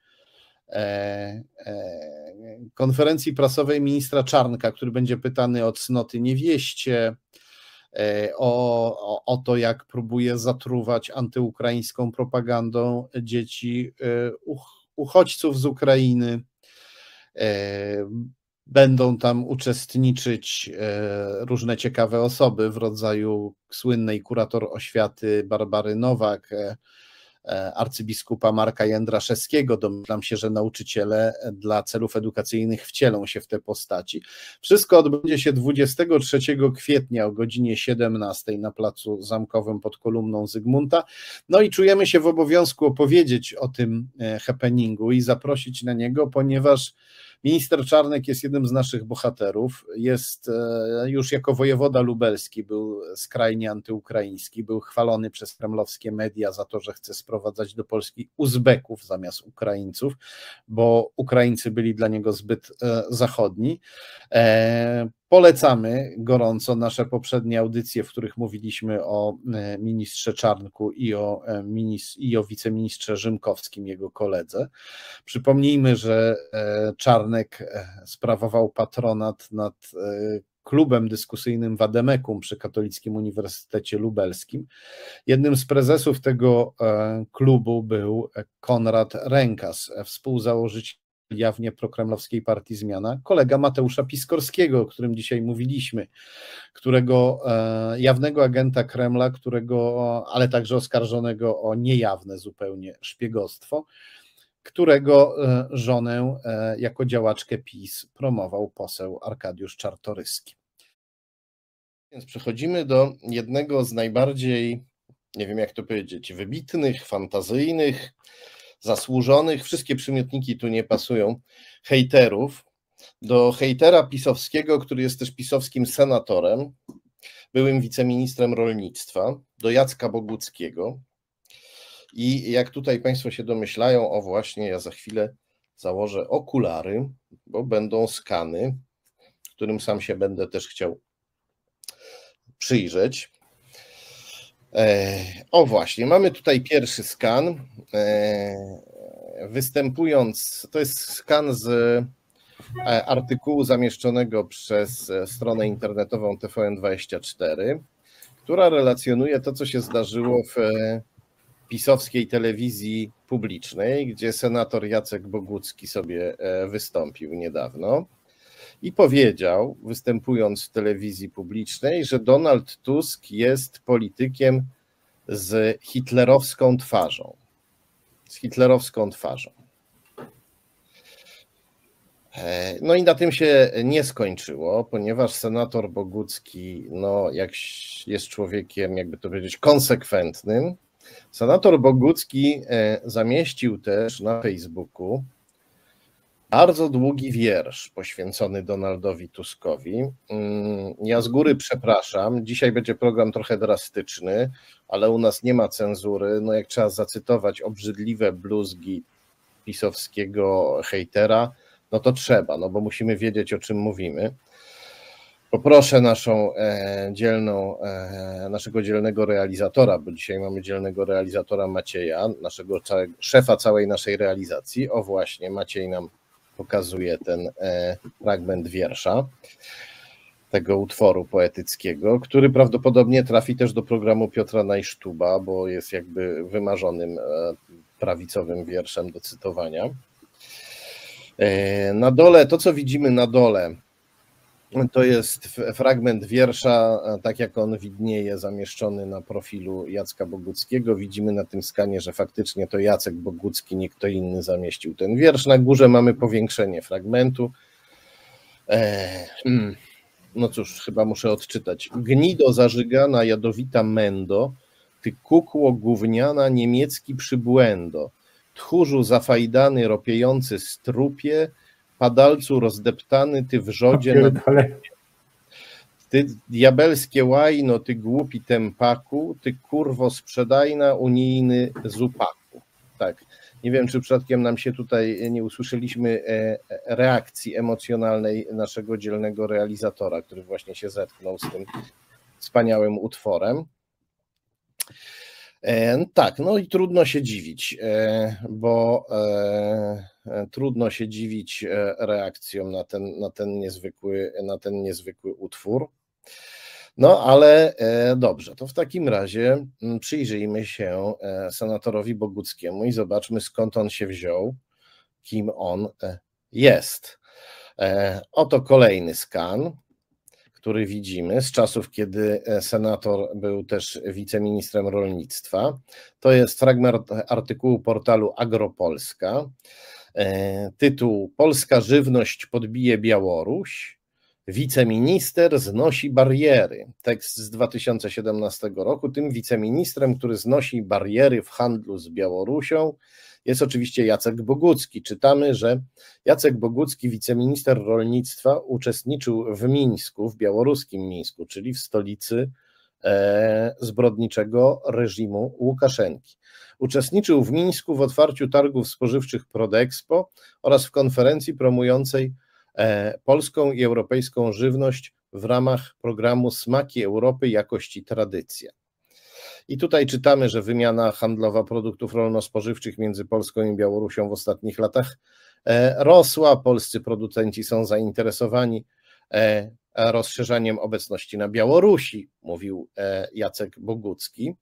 A: konferencji prasowej ministra Czarnka, który będzie pytany o cnoty niewieście, E, o, o to, jak próbuje zatruwać antyukraińską propagandą dzieci e, uchodźców z Ukrainy. E, będą tam uczestniczyć różne ciekawe osoby w rodzaju słynnej kurator oświaty Barbary Nowak, E, arcybiskupa Marka Jędraszewskiego. Domyślam się, że nauczyciele e, dla celów edukacyjnych wcielą się w te postaci. Wszystko odbędzie się 23 kwietnia o godzinie 17 na Placu Zamkowym pod kolumną Zygmunta. No i czujemy się w obowiązku opowiedzieć o tym e, happeningu i zaprosić na niego, ponieważ Minister Czarnek jest jednym z naszych bohaterów. Jest e, już jako wojewoda lubelski, był skrajnie antyukraiński, był chwalony przez kremlowskie media za to, że chce sprowadzać do Polski Uzbeków zamiast Ukraińców, bo Ukraińcy byli dla niego zbyt e, zachodni. E, Polecamy gorąco nasze poprzednie audycje, w których mówiliśmy o e, ministrze Czarnku i o, e, i o wiceministrze Rzymkowskim, jego koledze. Przypomnijmy, że e, Czarnek sprawował patronat nad klubem dyskusyjnym Wademekum przy Katolickim Uniwersytecie Lubelskim. Jednym z prezesów tego klubu był Konrad Rękas, współzałożyciel jawnie prokremlowskiej partii Zmiana, kolega Mateusza Piskorskiego, o którym dzisiaj mówiliśmy, którego e, jawnego agenta Kremla, którego, ale także oskarżonego o niejawne zupełnie szpiegostwo, którego e, żonę e, jako działaczkę PiS promował poseł Arkadiusz Czartoryski. Więc przechodzimy do jednego z najbardziej, nie wiem jak to powiedzieć, wybitnych, fantazyjnych, zasłużonych, wszystkie przymiotniki tu nie pasują, hejterów, do hejtera pisowskiego, który jest też pisowskim senatorem, byłym wiceministrem rolnictwa, do Jacka Boguckiego. I jak tutaj Państwo się domyślają, o właśnie, ja za chwilę założę okulary, bo będą skany, którym sam się będę też chciał przyjrzeć. E, o właśnie, mamy tutaj pierwszy skan. E, występując, to jest skan z e, artykułu zamieszczonego przez stronę internetową TVN24, która relacjonuje to, co się zdarzyło w pisowskiej telewizji publicznej, gdzie senator Jacek Bogucki sobie wystąpił niedawno i powiedział, występując w telewizji publicznej, że Donald Tusk jest politykiem z hitlerowską twarzą. Z hitlerowską twarzą. E, no i na tym się nie skończyło, ponieważ senator Bogucki, no jak jest człowiekiem, jakby to powiedzieć, konsekwentnym, senator Bogucki e, zamieścił też na Facebooku bardzo długi wiersz poświęcony Donaldowi Tuskowi. Mm, ja z góry przepraszam. Dzisiaj będzie program trochę drastyczny, ale u nas nie ma cenzury. No jak trzeba zacytować obrzydliwe bluzgi pisowskiego hejtera, no to trzeba, no bo musimy wiedzieć o czym mówimy. Poproszę naszą e, dzielną, e, naszego dzielnego realizatora, bo dzisiaj mamy dzielnego realizatora Macieja, naszego szefa całej naszej realizacji. O właśnie, Maciej nam pokazuje ten e, fragment wiersza tego utworu poetyckiego, który prawdopodobnie trafi też do programu Piotra Najsztuba, bo jest jakby wymarzonym e, prawicowym wierszem do cytowania. E, na dole, to co widzimy na dole, to jest fragment wiersza, tak jak on widnieje, zamieszczony na profilu Jacka Boguckiego. Widzimy na tym skanie, że faktycznie to Jacek Bogucki, nie kto inny zamieścił ten wiersz. Na górze mamy powiększenie fragmentu. E, hmm. No cóż, chyba muszę odczytać. Gnido zażygana, jadowita mendo, ty kukło gówniana, niemiecki przybłędo, tchórzu zafajdany, ropiejący strupie, padalcu rozdeptany, ty wrzodzie na ty diabelskie łajno, ty głupi tempaku, ty kurwo sprzedajna unijny zupaku. Tak. Nie wiem, czy przypadkiem nam się tutaj nie usłyszeliśmy e, e, reakcji emocjonalnej naszego dzielnego realizatora, który właśnie się zetknął z tym wspaniałym utworem. E, tak, no i trudno się dziwić, bo E, trudno się dziwić e, reakcjom na ten, na ten, niezwykły, na ten niezwykły utwór. No ale e, dobrze, to w takim razie mm, przyjrzyjmy się senatorowi Boguckiemu i zobaczmy skąd on się wziął, kim on jest. Oto kolejny skan, który widzimy z czasów, kiedy senator był też wiceministrem rolnictwa. To jest fragment artykułu portalu Agropolska. E, tytuł Polska żywność podbije Białoruś. Wiceminister znosi bariery. Tekst z 2017 roku. Tym wiceministrem, który znosi bariery w handlu z Białorusią, jest oczywiście Jacek Bogucki. Czytamy, że Jacek Bogucki, wiceminister rolnictwa, uczestniczył w Mińsku, w białoruskim Mińsku, czyli w stolicy E, zbrodniczego reżimu Łukaszenki. Uczestniczył w Mińsku w otwarciu targów spożywczych Prodexpo oraz w konferencji promującej e, polską i europejską żywność w ramach programu Smaki Europy, Jakość i Tradycja. I tutaj czytamy, że wymiana handlowa produktów rolno-spożywczych między Polską i Białorusią w ostatnich latach e, rosła. Polscy producenci są zainteresowani E, rozszerzeniem obecności na Białorusi, mówił e, Jacek Bogucki.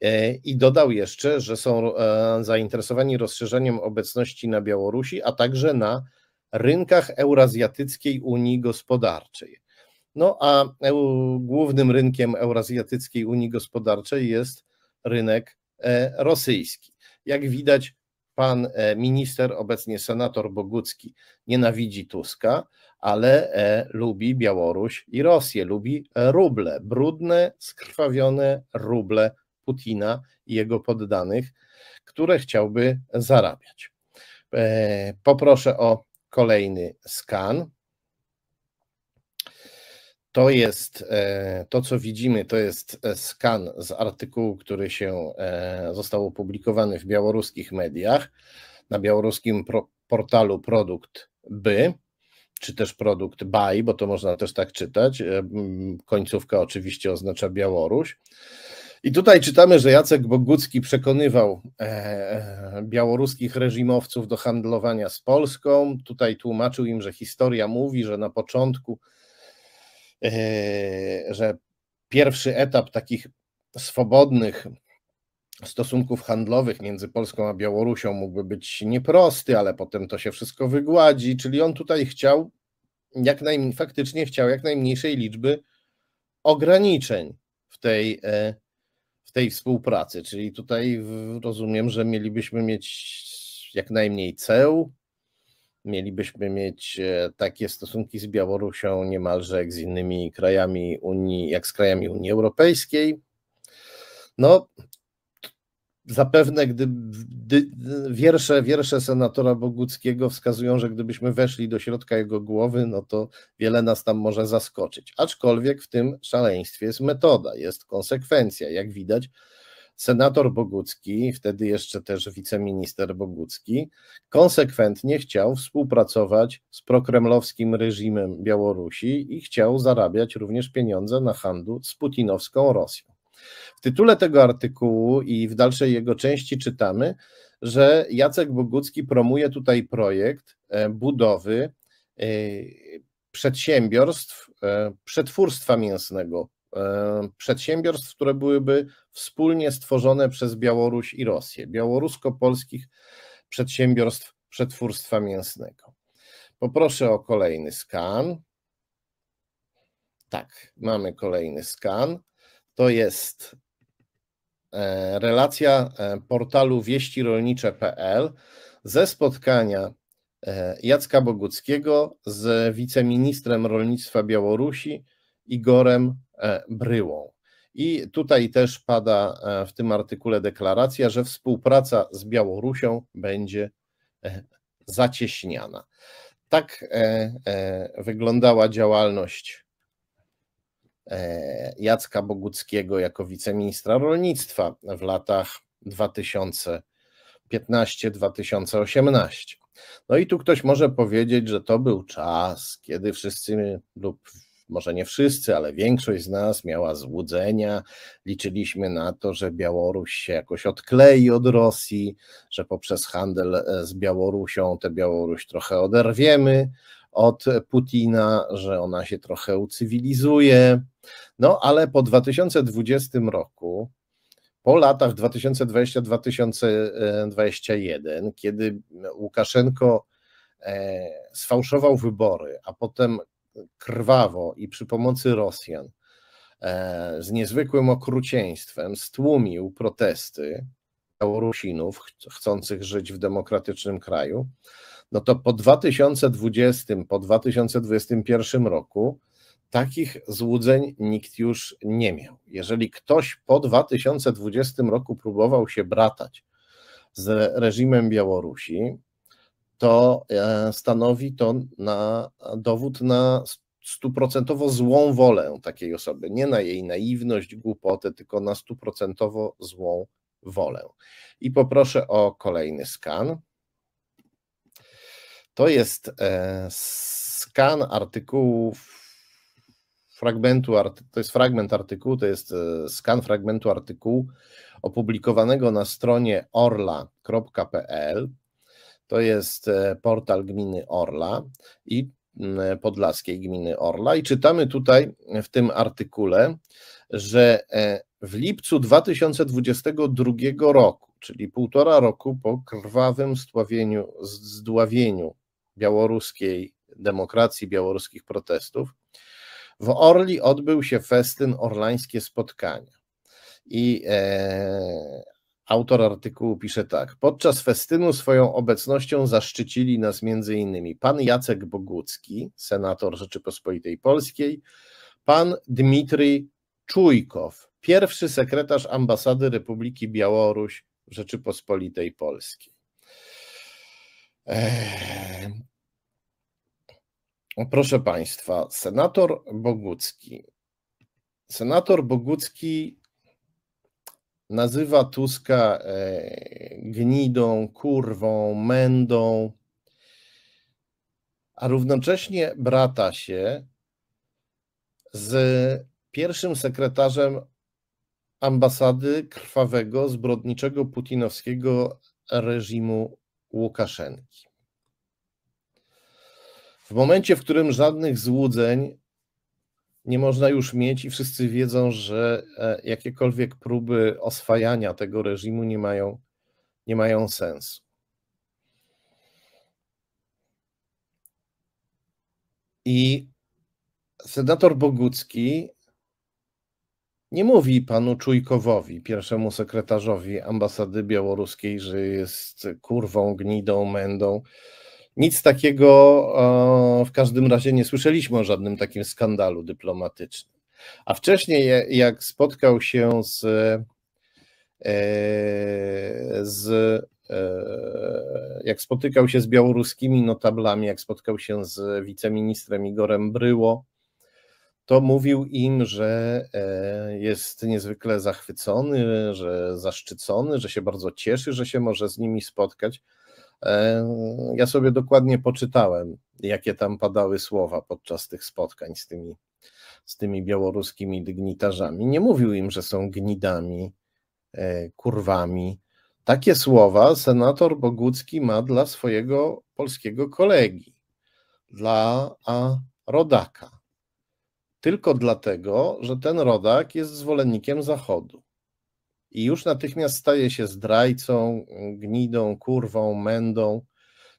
A: E, I dodał jeszcze, że są zainteresowani rozszerzeniem obecności na Białorusi, a także na rynkach Eurazjatyckiej Unii Gospodarczej. No a głównym rynkiem Eurazjatyckiej Unii Gospodarczej jest rynek rosyjski. Jak widać, pan minister, obecnie senator Bogucki, nienawidzi Tuska ale e, lubi Białoruś i Rosję, lubi e, ruble, brudne, skrwawione ruble Putina i jego poddanych, które chciałby zarabiać. E, poproszę o kolejny skan. To jest e, to, co widzimy, to jest e, skan z artykułu, który się został opublikowany w białoruskich mediach na białoruskim portalu Produkt By czy też produkt BAI, bo to można też tak czytać. E, końcówka oczywiście oznacza Białoruś. I tutaj czytamy, że Jacek Bogucki przekonywał e, e, białoruskich reżimowców do handlowania z Polską. Tutaj tłumaczył im, że historia mówi, że na początku, że pierwszy etap takich swobodnych stosunków handlowych między Polską a Białorusią mógłby być nieprosty, ale potem to się wszystko wygładzi. Czyli on tutaj chciał, jak najmniej, faktycznie chciał jak najmniejszej liczby ograniczeń w tej, e, w tej współpracy. Czyli tutaj rozumiem, że mielibyśmy mieć jak najmniej ceł, mielibyśmy mieć e, takie stosunki z Białorusią niemalże jak z innymi krajami Unii, jak z krajami Unii Europejskiej. No, Zapewne gdy, wiersze, wiersze senatora Boguckiego wskazują, że gdybyśmy weszli do środka jego głowy, no to wiele nas tam może zaskoczyć. Aczkolwiek w tym szaleństwie jest metoda, jest konsekwencja. Jak widać, senator Bogucki, wtedy jeszcze też wiceminister Bogucki, konsekwentnie chciał współpracować z prokremlowskim reżimem Białorusi i chciał zarabiać również pieniądze na handlu z putinowską Rosją. W tytule tego artykułu i w dalszej jego części czytamy, że Jacek Bogucki promuje tutaj projekt e, budowy e, przedsiębiorstw e, przetwórstwa mięsnego, przedsiębiorstw, które byłyby wspólnie stworzone przez Białoruś i Rosję, białorusko-polskich przedsiębiorstw przetwórstwa mięsnego. Poproszę o kolejny skan. Tak, mamy kolejny skan to jest e, relacja e, portalu wieścirolnicze.pl ze spotkania e, Jacka Boguckiego z wiceministrem rolnictwa Białorusi Igorem Bryłą. I tutaj też pada w tym artykule deklaracja, że współpraca z Białorusią będzie zacieśniana. Tak wyglądała działalność E, Jacka Boguckiego jako wiceministra rolnictwa w latach 2015-2018. No i tu ktoś może powiedzieć, że to był czas, kiedy wszyscy lub może nie wszyscy, ale większość z nas miała złudzenia. Liczyliśmy na to, że Białoruś się jakoś odklei od Rosji, że poprzez handel z Białorusią tę Białoruś trochę oderwiemy od Putina, że ona się trochę ucywilizuje. No ale po 2020 roku, po latach 2020-2021, kiedy Łukaszenko e, sfałszował wybory, a potem krwawo i przy pomocy Rosjan e, z niezwykłym okrucieństwem stłumił protesty Białorusinów chcących żyć w demokratycznym kraju, no to po 2020, po 2021 roku takich złudzeń nikt już nie miał. Jeżeli ktoś po 2020 roku próbował się bratać z reżimem Białorusi, to e, stanowi to na dowód na stuprocentowo złą wolę takiej osoby, nie na jej naiwność, głupotę, tylko na stuprocentowo złą wolę. I poproszę o kolejny skan. To jest e, skan artykułu, fragmentu, to jest fragment artykułu, to jest e, skan fragmentu artykułu opublikowanego na stronie orla.pl. To jest e, portal gminy Orla i podlaskiej gminy Orla. I czytamy tutaj w tym artykule, że w lipcu 2022 roku, czyli półtora roku po krwawym zdławieniu, zdławieniu białoruskiej demokracji, białoruskich protestów, w Orli odbył się festyn Orlańskie Spotkania. I e, autor artykułu pisze tak. Podczas festynu swoją obecnością zaszczycili nas m.in. pan Jacek Bogucki, senator Rzeczypospolitej Polskiej, pan Dmitryj Czujkow, pierwszy sekretarz ambasady Republiki Białoruś Rzeczypospolitej Polskiej. E, Proszę Państwa, senator Bogucki. Senator Bogucki nazywa Tuska e, gnidą, kurwą, mędą, a równocześnie brata się z pierwszym sekretarzem ambasady krwawego, zbrodniczego putinowskiego reżimu Łukaszenki. W momencie, w którym żadnych złudzeń nie można już mieć i wszyscy wiedzą, że e, jakiekolwiek próby oswajania tego reżimu nie mają, nie mają sensu. I senator Bogucki nie mówi panu Czujkowowi, pierwszemu sekretarzowi ambasady białoruskiej, że jest kurwą, gnidą, mędą nic takiego e, w każdym razie nie słyszeliśmy o żadnym takim skandalu dyplomatycznym. A wcześniej, jak spotkał się z, e, e, z jak spotykał się z białoruskimi notablami, jak spotkał się z wiceministrem Igorem Bryło, to mówił im, że jest niezwykle zachwycony, że zaszczycony, że się bardzo cieszy, że się może z nimi spotkać. E, ja sobie dokładnie poczytałem, jakie tam padały słowa podczas tych spotkań z tymi, z tymi białoruskimi dygnitarzami. Nie mówił im, że są gnidami, e, kurwami. Takie słowa senator Bogucki ma dla swojego polskiego kolegi, dla A. Rodaka. Tylko dlatego, że ten rodak jest zwolennikiem Zachodu i już natychmiast staje się zdrajcą, gnidą, kurwą, mędą,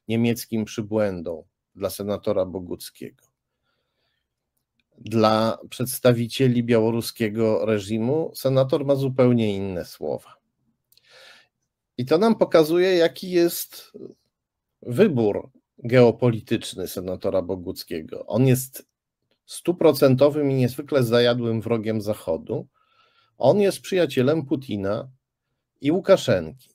A: niemieckim przybłędą dla senatora Boguckiego. Dla przedstawicieli białoruskiego reżimu senator ma zupełnie inne słowa. I to nam pokazuje, jaki jest wybór geopolityczny senatora Boguckiego. On jest stuprocentowym i niezwykle zajadłym wrogiem Zachodu, on jest przyjacielem Putina i Łukaszenki.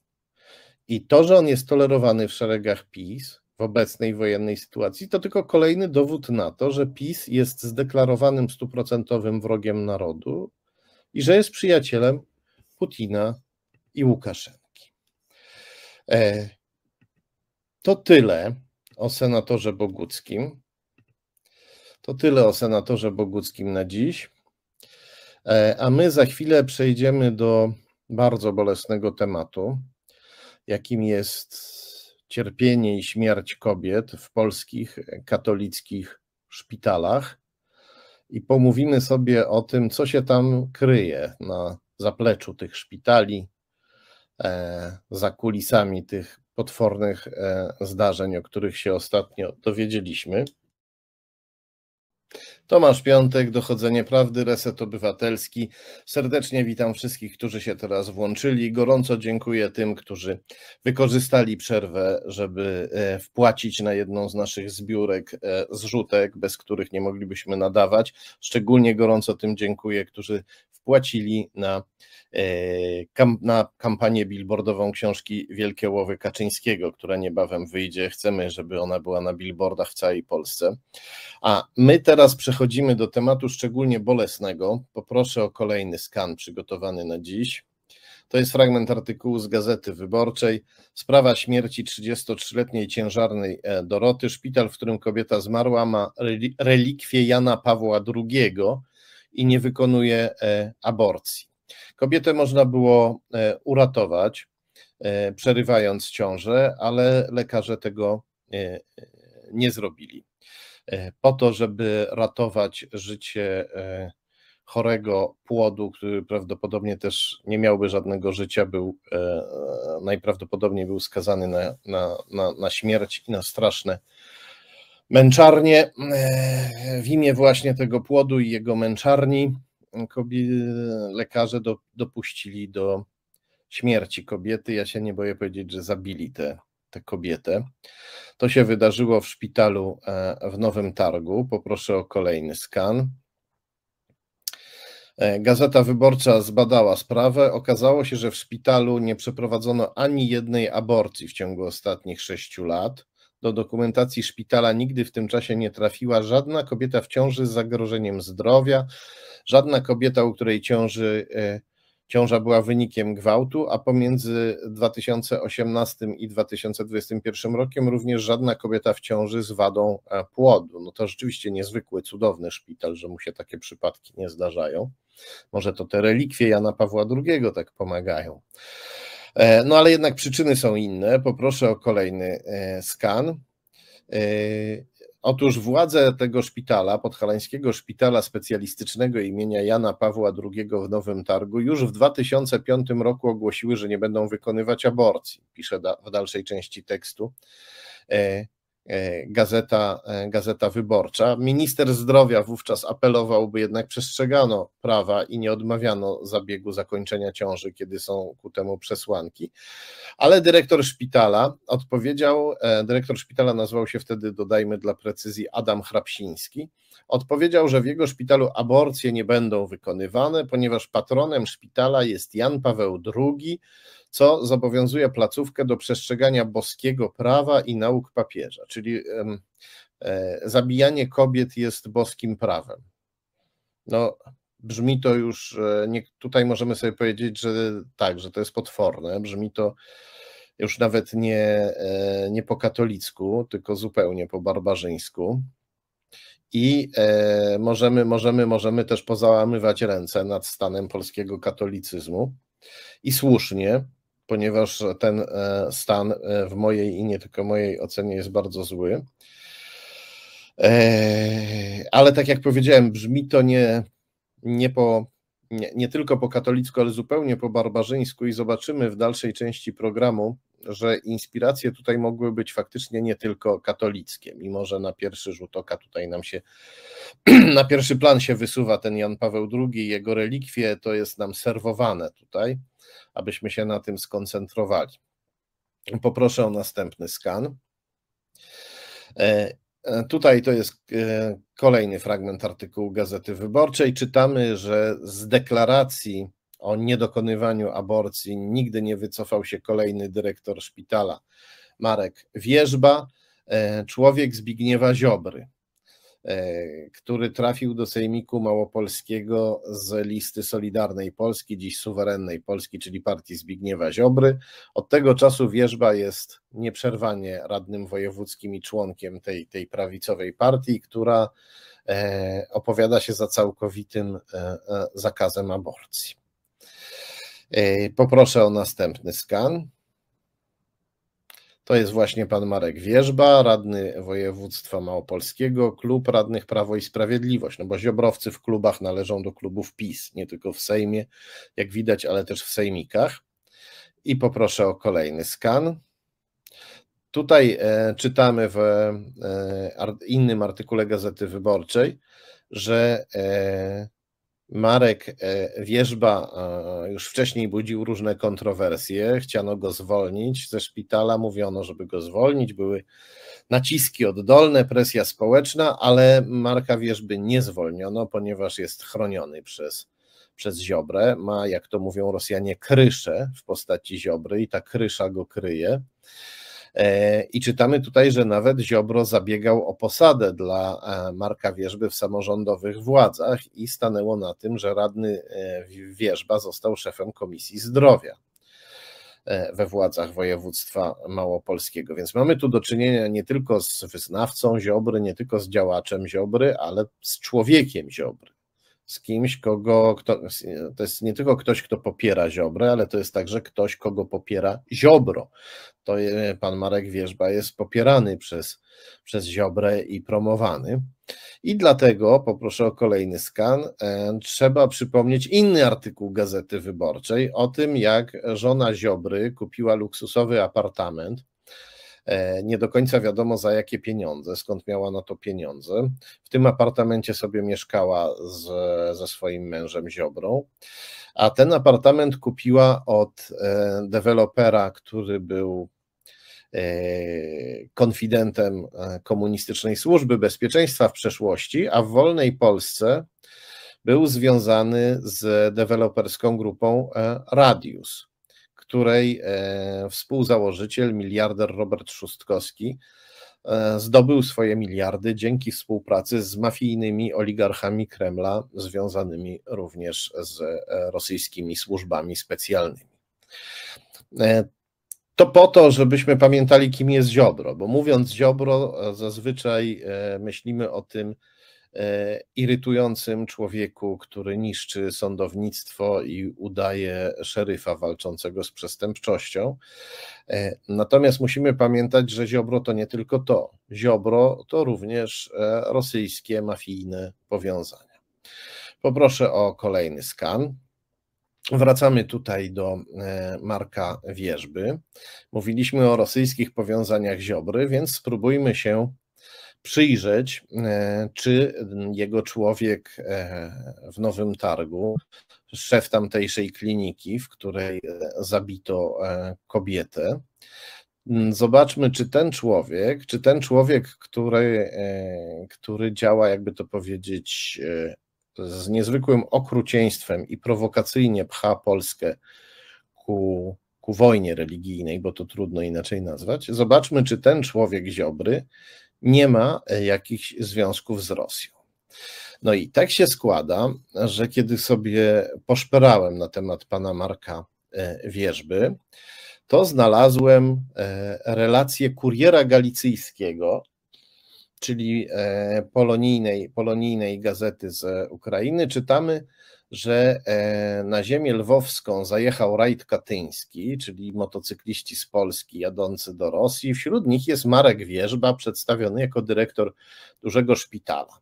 A: I to, że on jest tolerowany w szeregach PiS w obecnej wojennej sytuacji, to tylko kolejny dowód na to, że PiS jest zdeklarowanym stuprocentowym wrogiem narodu i że jest przyjacielem Putina i Łukaszenki. E, to tyle o senatorze Boguckim. To tyle o senatorze Boguckim na dziś. E, a my za chwilę przejdziemy do bardzo bolesnego tematu, jakim jest cierpienie i śmierć kobiet w polskich katolickich szpitalach. I pomówimy sobie o tym, co się tam kryje na zapleczu tych szpitali, e, za kulisami tych potwornych e, zdarzeń, o których się ostatnio dowiedzieliśmy. Tomasz Piątek, Dochodzenie Prawdy, Reset Obywatelski. Serdecznie witam wszystkich, którzy się teraz włączyli. Gorąco dziękuję tym, którzy wykorzystali przerwę, żeby e, wpłacić na jedną z naszych zbiórek e, zrzutek, bez których nie moglibyśmy nadawać. Szczególnie gorąco tym dziękuję, którzy wpłacili na, e, na kampanię billboardową książki Wielkie Łowy Kaczyńskiego, która niebawem wyjdzie. Chcemy, żeby ona była na billboardach w całej Polsce. A my teraz przechodzimy przechodzimy do tematu szczególnie bolesnego. Poproszę o kolejny skan przygotowany na dziś. To jest fragment artykułu z Gazety Wyborczej. Sprawa śmierci 33-letniej ciężarnej e, Doroty. Szpital, w którym kobieta zmarła, ma relikwie Jana Pawła II i nie wykonuje e, aborcji. Kobietę można było e, uratować, przerywając ciążę, ale lekarze tego nie zrobili. E, po to, żeby ratować życie e, chorego płodu, który prawdopodobnie też nie miałby żadnego życia, był e, najprawdopodobniej był skazany na, na, na, na śmierć i na straszne męczarnie w imię właśnie tego płodu i jego męczarni lekarze do, dopuścili do śmierci kobiety. Ja się nie boję powiedzieć, że zabili tę tę kobietę. To się wydarzyło w szpitalu e, w Nowym Targu. Poproszę o kolejny skan. E, Gazeta Wyborcza zbadała sprawę. Okazało się, że w szpitalu nie przeprowadzono ani jednej aborcji w ciągu ostatnich sześciu lat. Do dokumentacji szpitala nigdy w tym czasie nie trafiła żadna kobieta w ciąży z zagrożeniem zdrowia, żadna kobieta, u której ciąży. Yy, Ciąża była wynikiem gwałtu, a pomiędzy 2018 i 2021 rokiem również żadna kobieta w ciąży z wadą e, płodu. No to rzeczywiście niezwykły, cudowny szpital, że mu się takie przypadki nie zdarzają. Może to te relikwie Jana Pawła II tak pomagają. E, no ale jednak przyczyny są inne. Poproszę o kolejny e, skan. Otóż władze tego szpitala, podhalańskiego szpitala specjalistycznego imienia Jana Pawła II w Nowym Targu, już w 2005 roku ogłosiły, że nie będą wykonywać aborcji, pisze w dalszej części tekstu. E, E, gazeta, e, Gazeta Wyborcza. Minister zdrowia wówczas apelował, by jednak przestrzegano prawa i nie odmawiano zabiegu zakończenia ciąży, kiedy są ku temu przesłanki. Ale dyrektor szpitala odpowiedział, e, dyrektor szpitala nazywał się wtedy, dodajmy dla precyzji, Adam Hrabsiński. Odpowiedział, że w jego szpitalu aborcje nie będą wykonywane, ponieważ patronem szpitala jest Jan Paweł II, co zobowiązuje placówkę do przestrzegania boskiego prawa i nauk papieża, czyli e, zabijanie kobiet jest boskim prawem. No, brzmi to już, e, nie, tutaj możemy sobie powiedzieć, że tak, że to jest potworne, brzmi to już nawet nie, e, nie po katolicku, tylko zupełnie po barbarzyńsku i e, możemy, możemy, możemy też pozałamywać ręce nad stanem polskiego katolicyzmu. I słusznie, ponieważ ten e, stan e, w mojej i nie tylko mojej ocenie jest bardzo zły. Ale tak jak powiedziałem, brzmi to nie, nie, po, nie, nie tylko po katolicku, ale zupełnie po barbarzyńsku, i zobaczymy w dalszej części programu, że inspiracje tutaj mogły być faktycznie nie tylko katolickie, mimo że na pierwszy rzut oka tutaj nam się, na pierwszy plan się wysuwa ten Jan Paweł II, jego relikwie to jest nam serwowane tutaj, abyśmy się na tym skoncentrowali. Poproszę o następny skan. E, e, tutaj to jest e, kolejny fragment artykułu Gazety Wyborczej. Czytamy, że z deklaracji o niedokonywaniu aborcji nigdy nie wycofał się kolejny dyrektor szpitala Marek Wierzba, e, człowiek Zbigniewa Ziobry, e, który trafił do Sejmiku Małopolskiego z listy Solidarnej Polski, dziś suwerennej Polski, czyli partii Zbigniewa Ziobry. Od tego czasu Wierzba jest nieprzerwanie radnym wojewódzkim i członkiem tej, tej prawicowej partii, która e, opowiada się za całkowitym zakazem aborcji. Yy, poproszę o następny skan. To jest właśnie pan Marek Wierzba, radny województwa małopolskiego, klub radnych Prawo i Sprawiedliwość, no bo ziobrowcy w klubach należą do klubów PiS, nie tylko w Sejmie, jak widać, ale też w sejmikach. I poproszę o kolejny skan. Tutaj e, czytamy w e, innym artykule Gazety Wyborczej, że e, Marek e, Wierzba e, już wcześniej budził różne kontrowersje. Chciano go zwolnić ze szpitala, mówiono, żeby go zwolnić. Były naciski oddolne, presja społeczna, ale Marka Wierzby nie zwolniono, ponieważ jest chroniony przez, przez Ziobrę. Ma, jak to mówią Rosjanie, kryszę w postaci Ziobry i ta krysza go kryje. E, I czytamy tutaj, że nawet Ziobro zabiegał o posadę dla e, Marka Wierzby w samorządowych władzach i stanęło na tym, że radny e, Wierzba został szefem Komisji Zdrowia we władzach województwa małopolskiego. Więc mamy tu do czynienia nie tylko z wyznawcą Ziobry, nie tylko z działaczem Ziobry, ale z człowiekiem Ziobry z kimś, kogo. Kto, to jest nie tylko ktoś, kto popiera Ziobrę, ale to jest także ktoś, kogo popiera Ziobro. To pan Marek Wierzba jest popierany przez, przez Ziobrę i promowany. I dlatego, poproszę o kolejny skan, e, trzeba przypomnieć inny artykuł Gazety Wyborczej o tym, jak żona Ziobry kupiła luksusowy apartament E, nie do końca wiadomo za jakie pieniądze, skąd miała na to pieniądze. W tym apartamencie sobie mieszkała z, ze swoim mężem Ziobrą, a ten apartament kupiła od e, dewelopera, który był e, konfidentem komunistycznej służby bezpieczeństwa w przeszłości, a w wolnej Polsce był związany z deweloperską grupą Radius której e, współzałożyciel, miliarder Robert Szustkowski, e, zdobył swoje miliardy dzięki współpracy z mafijnymi oligarchami Kremla, związanymi również z e, rosyjskimi służbami specjalnymi. To po to, żebyśmy pamiętali, kim jest Ziobro, bo mówiąc Ziobro, zazwyczaj myślimy o tym, E, irytującym człowieku, który niszczy sądownictwo i udaje szeryfa walczącego z przestępczością. E, natomiast musimy pamiętać, że Ziobro to nie tylko to. Ziobro to również e, rosyjskie mafijne powiązania. Poproszę o kolejny skan. Wracamy tutaj do Marka Wierzby. Mówiliśmy o rosyjskich powiązaniach Ziobry, więc spróbujmy się przyjrzeć, e, czy jego człowiek e, w Nowym Targu, szef tamtejszej kliniki, w której e, zabito kobietę, mm, zobaczmy, czy ten człowiek, czy ten człowiek, który, który działa, jakby to powiedzieć, z niezwykłym okrucieństwem i prowokacyjnie pcha Polskę ku, ku wojnie religijnej, bo to trudno inaczej nazwać. Zobaczmy, czy ten człowiek Ziobry nie ma e, jakichś związków z Rosją. No i tak się składa, że kiedy sobie poszperałem na temat pana Marka e, Wierzby, to znalazłem e, relację kuriera galicyjskiego, czyli polonijnej, polonijnej gazety z Ukrainy. Czytamy, że e, na ziemię lwowską zajechał rajd katyński, czyli motocykliści z Polski jadący do Rosji. Wśród nich jest Marek Wierzba, przedstawiony jako dyrektor dużego szpitala.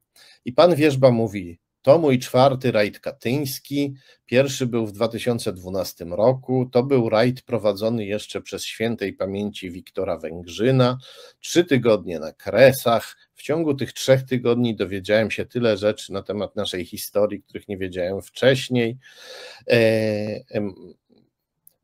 A: I pan Wierzba mówi to mój czwarty rajd katyński. Pierwszy był w 2012 roku. To był rajd prowadzony jeszcze przez świętej pamięci Wiktora Węgrzyna. Trzy tygodnie na kresach. W ciągu tych trzech tygodni dowiedziałem się tyle rzeczy na temat naszej historii, których nie wiedziałem wcześniej. E,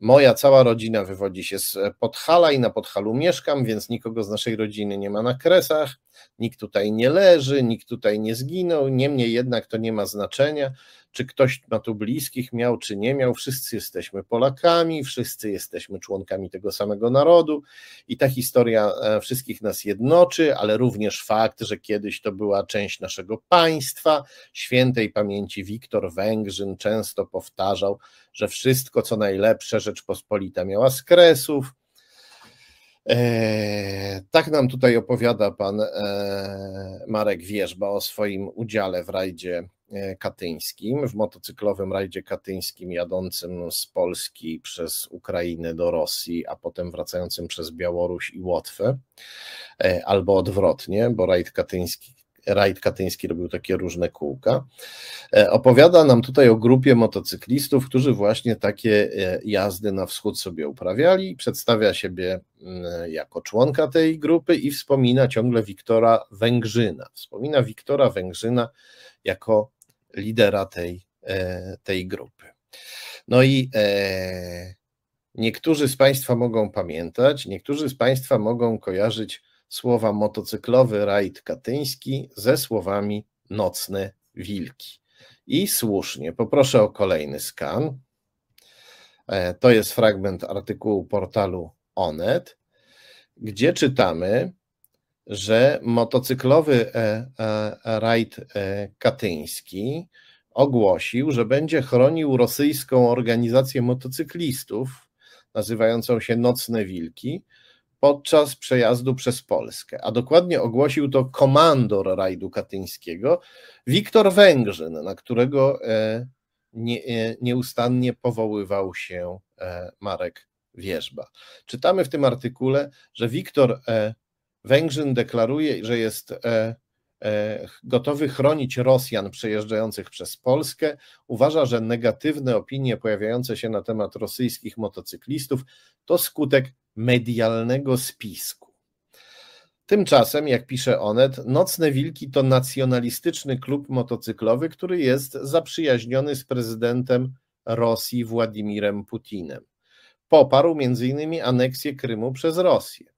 A: Moja cała rodzina wywodzi się z e, Podhala i na Podhalu mieszkam, więc nikogo z naszej rodziny nie ma na kresach, nikt tutaj nie leży, nikt tutaj nie zginął, niemniej jednak to nie ma znaczenia czy ktoś ma tu bliskich miał, czy nie miał. Wszyscy jesteśmy Polakami, wszyscy jesteśmy członkami tego samego narodu i ta historia e, wszystkich nas jednoczy, ale również fakt, że kiedyś to była część naszego państwa. Świętej pamięci Wiktor Węgrzyn często powtarzał, że wszystko co najlepsze Rzeczpospolita miała z Kresów. E, tak nam tutaj opowiada pan e, Marek Wierzba o swoim udziale w rajdzie E, katyńskim, w motocyklowym rajdzie katyńskim jadącym z Polski przez Ukrainę do Rosji, a potem wracającym przez Białoruś i Łotwę, e, albo odwrotnie, bo rajd katyński rajd katyński robił takie różne kółka. E, opowiada nam tutaj o grupie motocyklistów, którzy właśnie takie jazdy na wschód sobie uprawiali. Przedstawia siebie mm, jako członka tej grupy i wspomina ciągle Wiktora Węgrzyna. Wspomina Wiktora Węgrzyna jako lidera tej, e, tej grupy. No i e, niektórzy z Państwa mogą pamiętać, niektórzy z Państwa mogą kojarzyć słowa motocyklowy rajd katyński ze słowami nocne wilki. I słusznie, poproszę o kolejny skan. E, to jest fragment artykułu portalu Onet, gdzie czytamy, że motocyklowy e, e, rajd e, katyński ogłosił, że będzie chronił rosyjską organizację motocyklistów, nazywającą się Nocne Wilki, podczas przejazdu przez Polskę, a dokładnie ogłosił to komandor rajdu katyńskiego, Wiktor Węgrzyn, na którego nieustannie powoływał się Marek Wierzba. Czytamy w tym artykule, że Wiktor Węgrzyn deklaruje, że jest e, e, gotowy chronić Rosjan przejeżdżających przez Polskę. Uważa, że negatywne opinie pojawiające się na temat rosyjskich motocyklistów to skutek medialnego spisku. Tymczasem, jak pisze Onet, Nocne Wilki to nacjonalistyczny klub motocyklowy, który jest zaprzyjaźniony z prezydentem Rosji Władimirem Putinem. Poparł m.in. aneksję Krymu przez Rosję.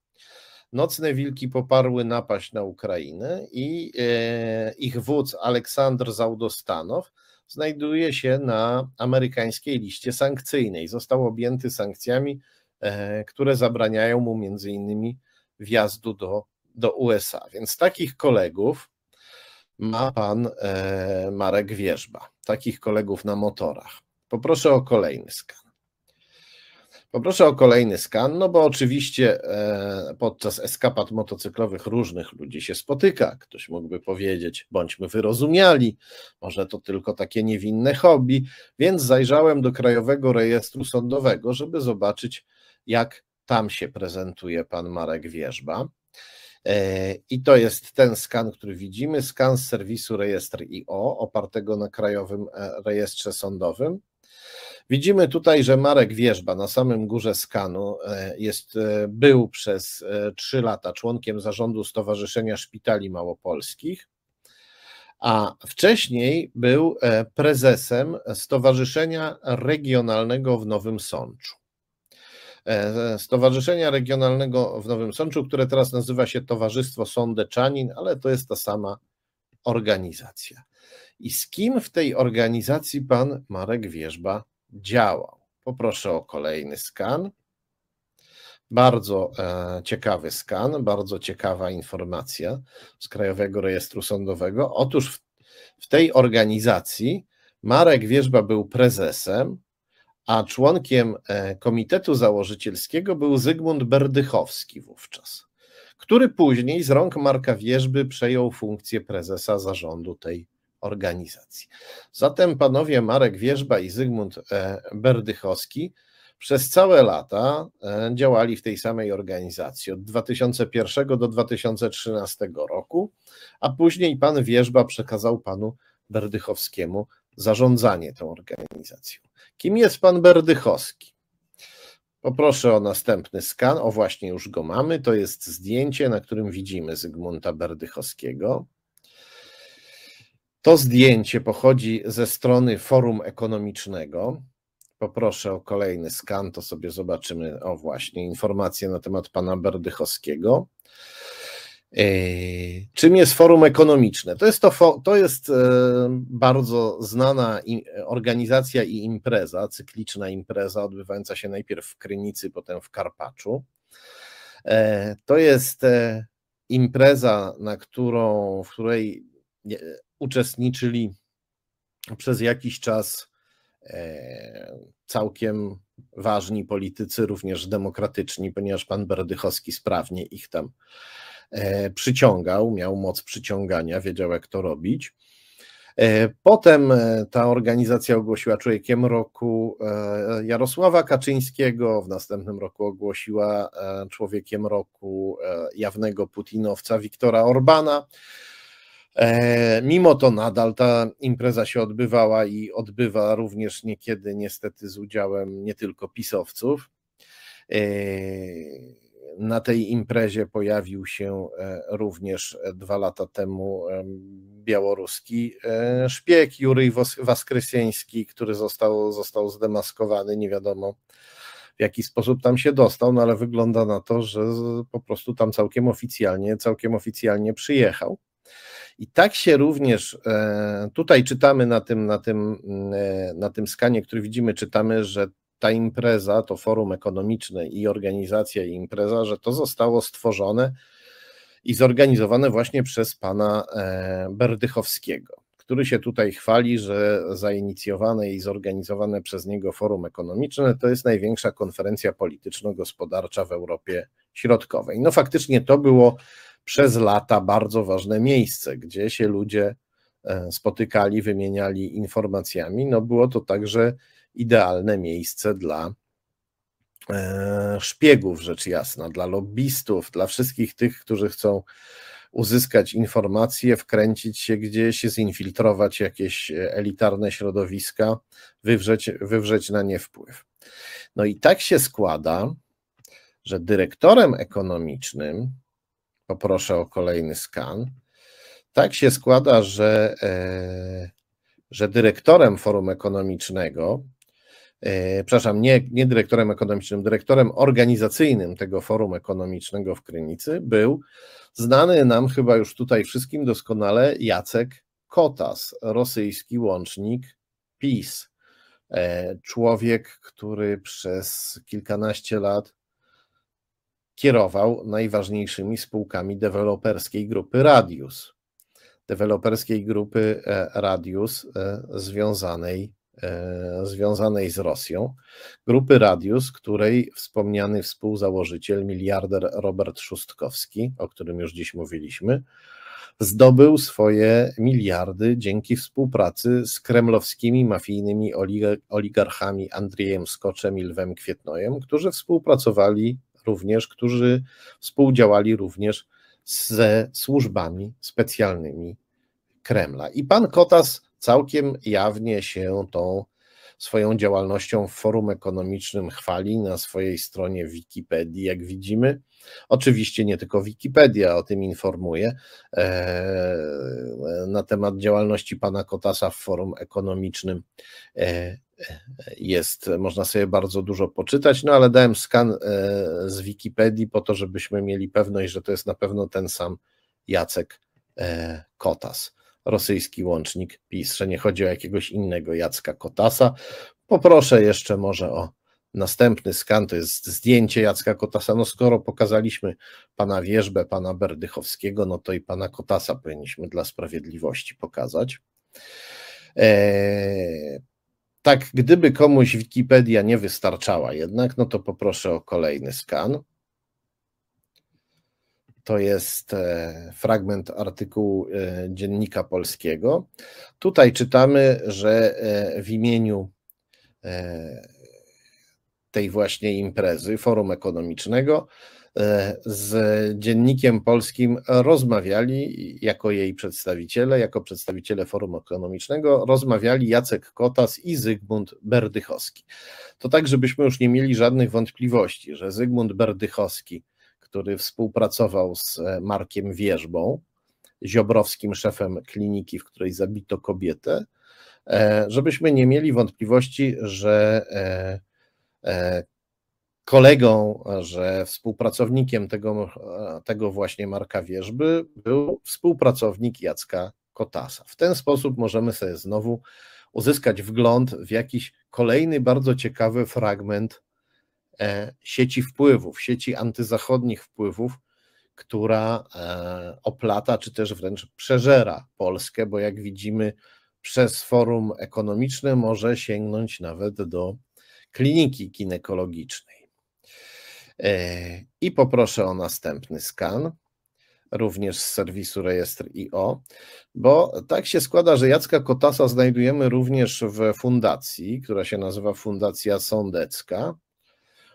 A: Nocne wilki poparły napaść na Ukrainę i e, ich wódz Aleksandr Załdostanow znajduje się na amerykańskiej liście sankcyjnej. Został objęty sankcjami, e, które zabraniają mu między innymi wjazdu do, do USA. Więc takich kolegów ma pan e, Marek Wierzba, takich kolegów na motorach. Poproszę o kolejny skan. Poproszę o kolejny skan, no bo oczywiście e, podczas eskapad motocyklowych różnych ludzi się spotyka. Ktoś mógłby powiedzieć, bądźmy wyrozumiali, może to tylko takie niewinne hobby, więc zajrzałem do Krajowego Rejestru Sądowego, żeby zobaczyć, jak tam się prezentuje pan Marek Wierzba. E, I to jest ten skan, który widzimy, skan z serwisu Rejestr IO, opartego na Krajowym e, Rejestrze Sądowym. Widzimy tutaj, że Marek Wierzba na samym górze skanu e, jest, e, był przez e, trzy lata członkiem zarządu Stowarzyszenia Szpitali Małopolskich, a wcześniej był prezesem Stowarzyszenia Regionalnego w Nowym Sączu. Stowarzyszenia Regionalnego w Nowym Sączu, które teraz nazywa się Towarzystwo Sądeczanin, ale to jest ta sama organizacja. I z kim w tej organizacji pan Marek Wierzba działał. Poproszę o kolejny skan. Bardzo e, ciekawy skan, bardzo ciekawa informacja z Krajowego Rejestru Sądowego. Otóż w, w tej organizacji Marek Wierzba był prezesem, a członkiem e, komitetu założycielskiego był Zygmunt Berdychowski wówczas, który później z rąk Marka Wierzby przejął funkcję prezesa zarządu tej organizacji. Zatem panowie Marek Wierzba i Zygmunt e, Berdychowski przez całe lata e, działali w tej samej organizacji od 2001 do 2013 roku, a później pan Wierzba przekazał panu Berdychowskiemu zarządzanie tą organizacją. Kim jest pan Berdychowski? Poproszę o następny skan. O, właśnie już go mamy. To jest zdjęcie, na którym widzimy Zygmunta Berdychowskiego. To zdjęcie pochodzi ze strony Forum Ekonomicznego. Poproszę o kolejny skan, to sobie zobaczymy. O, właśnie, informacje na temat pana Berdychowskiego. E, czym jest Forum Ekonomiczne? To jest, to, to jest e, bardzo znana organizacja i impreza, cykliczna impreza, odbywająca się najpierw w Krynicy, potem w Karpaczu. E, to jest impreza, na którą, w której uczestniczyli przez jakiś czas e, całkiem ważni politycy, również demokratyczni, ponieważ pan Berdychowski sprawnie ich tam e, przyciągał, miał moc przyciągania, wiedział jak to robić. E, potem ta organizacja ogłosiła człowiekiem roku Jarosława Kaczyńskiego, w następnym roku ogłosiła człowiekiem roku jawnego Putinowca Wiktora Orbana. E, mimo to nadal ta impreza się odbywała i odbywa również niekiedy niestety z udziałem nie tylko pisowców. E, na tej imprezie pojawił się e, również dwa lata temu białoruski szpieg Juryj Waskrysieński, który został, został zdemaskowany, nie wiadomo w jaki sposób tam się dostał, no ale wygląda na to, że po prostu tam całkiem oficjalnie, całkiem oficjalnie przyjechał. I tak się również e, tutaj czytamy na tym, na tym, mm, e, na tym skanie, który widzimy, czytamy, że ta impreza, to forum ekonomiczne i organizacja i impreza, że to zostało stworzone i zorganizowane właśnie przez pana e, Berdychowskiego, który się tutaj chwali, że zainicjowane i zorganizowane przez niego forum ekonomiczne to jest największa konferencja polityczno-gospodarcza w Europie Środkowej. No faktycznie to było przez lata bardzo ważne miejsce, gdzie się ludzie e, spotykali, wymieniali informacjami. No było to także idealne miejsce dla e, szpiegów, rzecz jasna, dla lobbystów, dla wszystkich tych, którzy chcą uzyskać informacje, wkręcić się gdzieś, zinfiltrować jakieś e, elitarne środowiska, wywrzeć, wywrzeć na nie wpływ. No i tak się składa, że dyrektorem ekonomicznym Poproszę o kolejny skan. Tak się składa, że, e, że dyrektorem Forum Ekonomicznego, e, przepraszam, nie, nie dyrektorem ekonomicznym, dyrektorem organizacyjnym tego Forum Ekonomicznego w Krynicy był znany nam chyba już tutaj wszystkim doskonale Jacek Kotas, rosyjski łącznik PiS. E, człowiek, który przez kilkanaście lat kierował najważniejszymi spółkami deweloperskiej grupy Radius. Deweloperskiej grupy e, Radius e, związanej, e, związanej z Rosją. Grupy Radius, której wspomniany współzałożyciel, miliarder Robert Szustkowski, o którym już dziś mówiliśmy, zdobył swoje miliardy dzięki współpracy z kremlowskimi mafijnymi oligarchami Andrzejem Skoczem i Lwem Kwietnojem, którzy współpracowali również, którzy współdziałali również ze służbami specjalnymi Kremla. I pan Kotas całkiem jawnie się tą swoją działalnością w forum ekonomicznym chwali na swojej stronie Wikipedii, jak widzimy. Oczywiście nie tylko Wikipedia o tym informuje e, na temat działalności pana Kotasa w forum ekonomicznym e, jest, można sobie bardzo dużo poczytać, no ale dałem skan e, z Wikipedii po to, żebyśmy mieli pewność, że to jest na pewno ten sam Jacek e, Kotas, rosyjski łącznik PiS, że nie chodzi o jakiegoś innego Jacka Kotasa. Poproszę jeszcze może o następny skan, to jest zdjęcie Jacka Kotasa. No skoro pokazaliśmy pana Wierzbę, pana Berdychowskiego, no to i pana Kotasa powinniśmy dla sprawiedliwości pokazać. E, tak, gdyby komuś Wikipedia nie wystarczała jednak, no to poproszę o kolejny skan. To jest e, fragment artykułu e, Dziennika Polskiego. Tutaj czytamy, że e, w imieniu tej właśnie imprezy, Forum Ekonomicznego, E, z Dziennikiem Polskim rozmawiali jako jej przedstawiciele, jako przedstawiciele Forum Ekonomicznego, rozmawiali Jacek Kotas i Zygmunt Berdychowski. To tak, żebyśmy już nie mieli żadnych wątpliwości, że Zygmunt Berdychowski, który współpracował z e, Markiem Wierzbą, ziobrowskim szefem kliniki, w której zabito kobietę, e, żebyśmy nie mieli wątpliwości, że kolegą, że współpracownikiem tego, tego właśnie Marka Wierzby był współpracownik Jacka Kotasa. W ten sposób możemy sobie znowu uzyskać wgląd w jakiś kolejny bardzo ciekawy fragment e, sieci wpływów, sieci antyzachodnich wpływów, która e, oplata czy też wręcz przeżera Polskę, bo jak widzimy, przez forum ekonomiczne może sięgnąć nawet do kliniki ginekologicznej. E, I poproszę o następny skan, również z serwisu rejestr.io, bo tak się składa, że Jacka Kotasa znajdujemy również w fundacji, która się nazywa Fundacja Sądecka.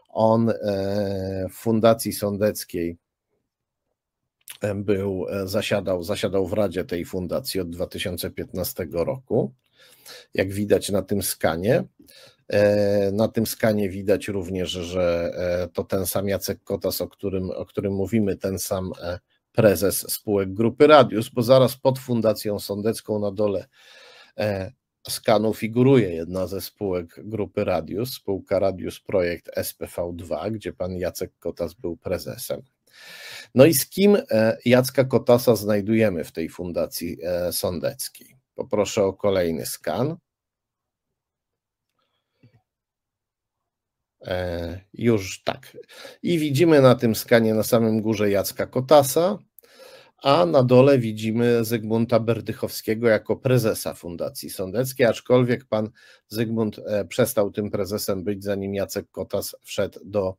A: On e, w Fundacji Sądeckiej e, był, zasiadał, zasiadał w Radzie tej fundacji od 2015 roku, jak widać na tym skanie. E, na tym skanie widać również, że e, to ten sam Jacek Kotas, o którym, o którym mówimy, ten sam e, prezes spółek Grupy Radius, bo zaraz pod Fundacją Sądecką na dole skanu figuruje jedna ze spółek Grupy Radius, spółka Radius Projekt SPV2, gdzie pan Jacek Kotas był prezesem. No i z kim Jacka Kotasa znajdujemy w tej Fundacji Sądeckiej? Poproszę o kolejny skan. E, już tak. I widzimy na tym skanie na samym górze Jacka Kotasa, a na dole widzimy Zygmunta Berdychowskiego jako prezesa Fundacji Sądeckiej, aczkolwiek pan Zygmunt e, przestał tym prezesem być, zanim Jacek Kotas wszedł do,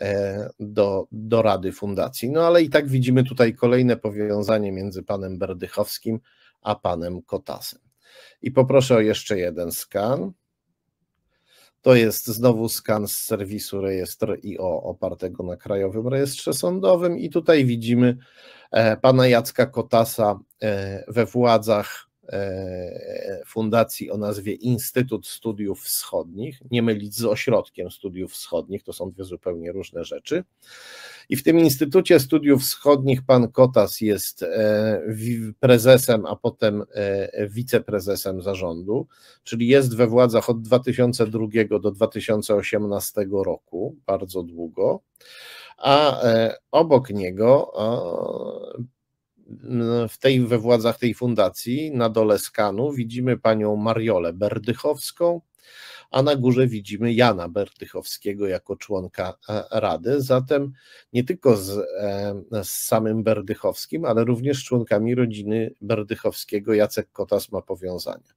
A: e, do, do Rady Fundacji. No ale i tak widzimy tutaj kolejne powiązanie między panem Berdychowskim a panem Kotasem. I poproszę o jeszcze jeden skan. To jest znowu skan z serwisu rejestr IO opartego na Krajowym Rejestrze Sądowym i tutaj widzimy e, pana Jacka Kotasa e, we władzach E, fundacji o nazwie Instytut Studiów Wschodnich, nie mylić z Ośrodkiem Studiów Wschodnich, to są dwie zupełnie różne rzeczy. I w tym Instytucie Studiów Wschodnich pan Kotas jest e, prezesem, a potem e, wiceprezesem zarządu, czyli jest we władzach od 2002 do 2018 roku, bardzo długo a obok niego no, w tej we władzach tej fundacji na dole skanu widzimy panią Mariolę Berdychowską, a na górze widzimy Jana Berdychowskiego jako członka e, Rady. Zatem nie tylko z, e, z samym Berdychowskim, ale również z członkami rodziny Berdychowskiego Jacek Kotas ma powiązania.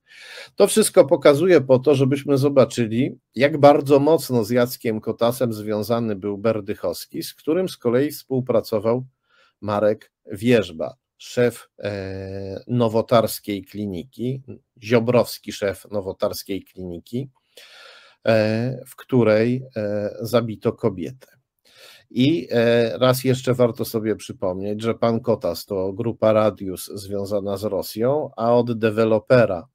A: To wszystko pokazuje po to, żebyśmy zobaczyli, jak bardzo mocno z Jackiem Kotasem związany był Berdychowski, z którym z kolei współpracował Marek Wierzba, szef e, nowotarskiej kliniki, Ziobrowski szef nowotarskiej kliniki, e, w której e, zabito kobietę. I raz jeszcze warto sobie przypomnieć, że pan Kotas to grupa Radius związana z Rosją, a od dewelopera,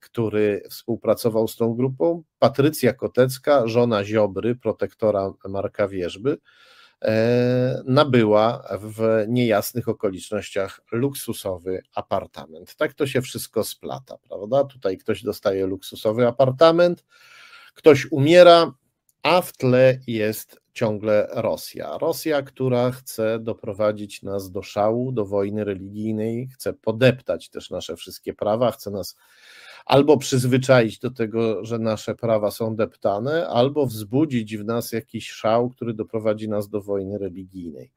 A: który współpracował z tą grupą, Patrycja Kotecka, żona Ziobry, protektora Marka Wierzby, E, nabyła w niejasnych okolicznościach luksusowy apartament. Tak to się wszystko splata, prawda? Tutaj ktoś dostaje luksusowy apartament, ktoś umiera, a w tle jest ciągle Rosja. Rosja, która chce doprowadzić nas do szału, do wojny religijnej, chce podeptać też nasze wszystkie prawa, chce nas albo przyzwyczaić do tego, że nasze prawa są deptane, albo wzbudzić w nas jakiś szał, który doprowadzi nas do wojny religijnej,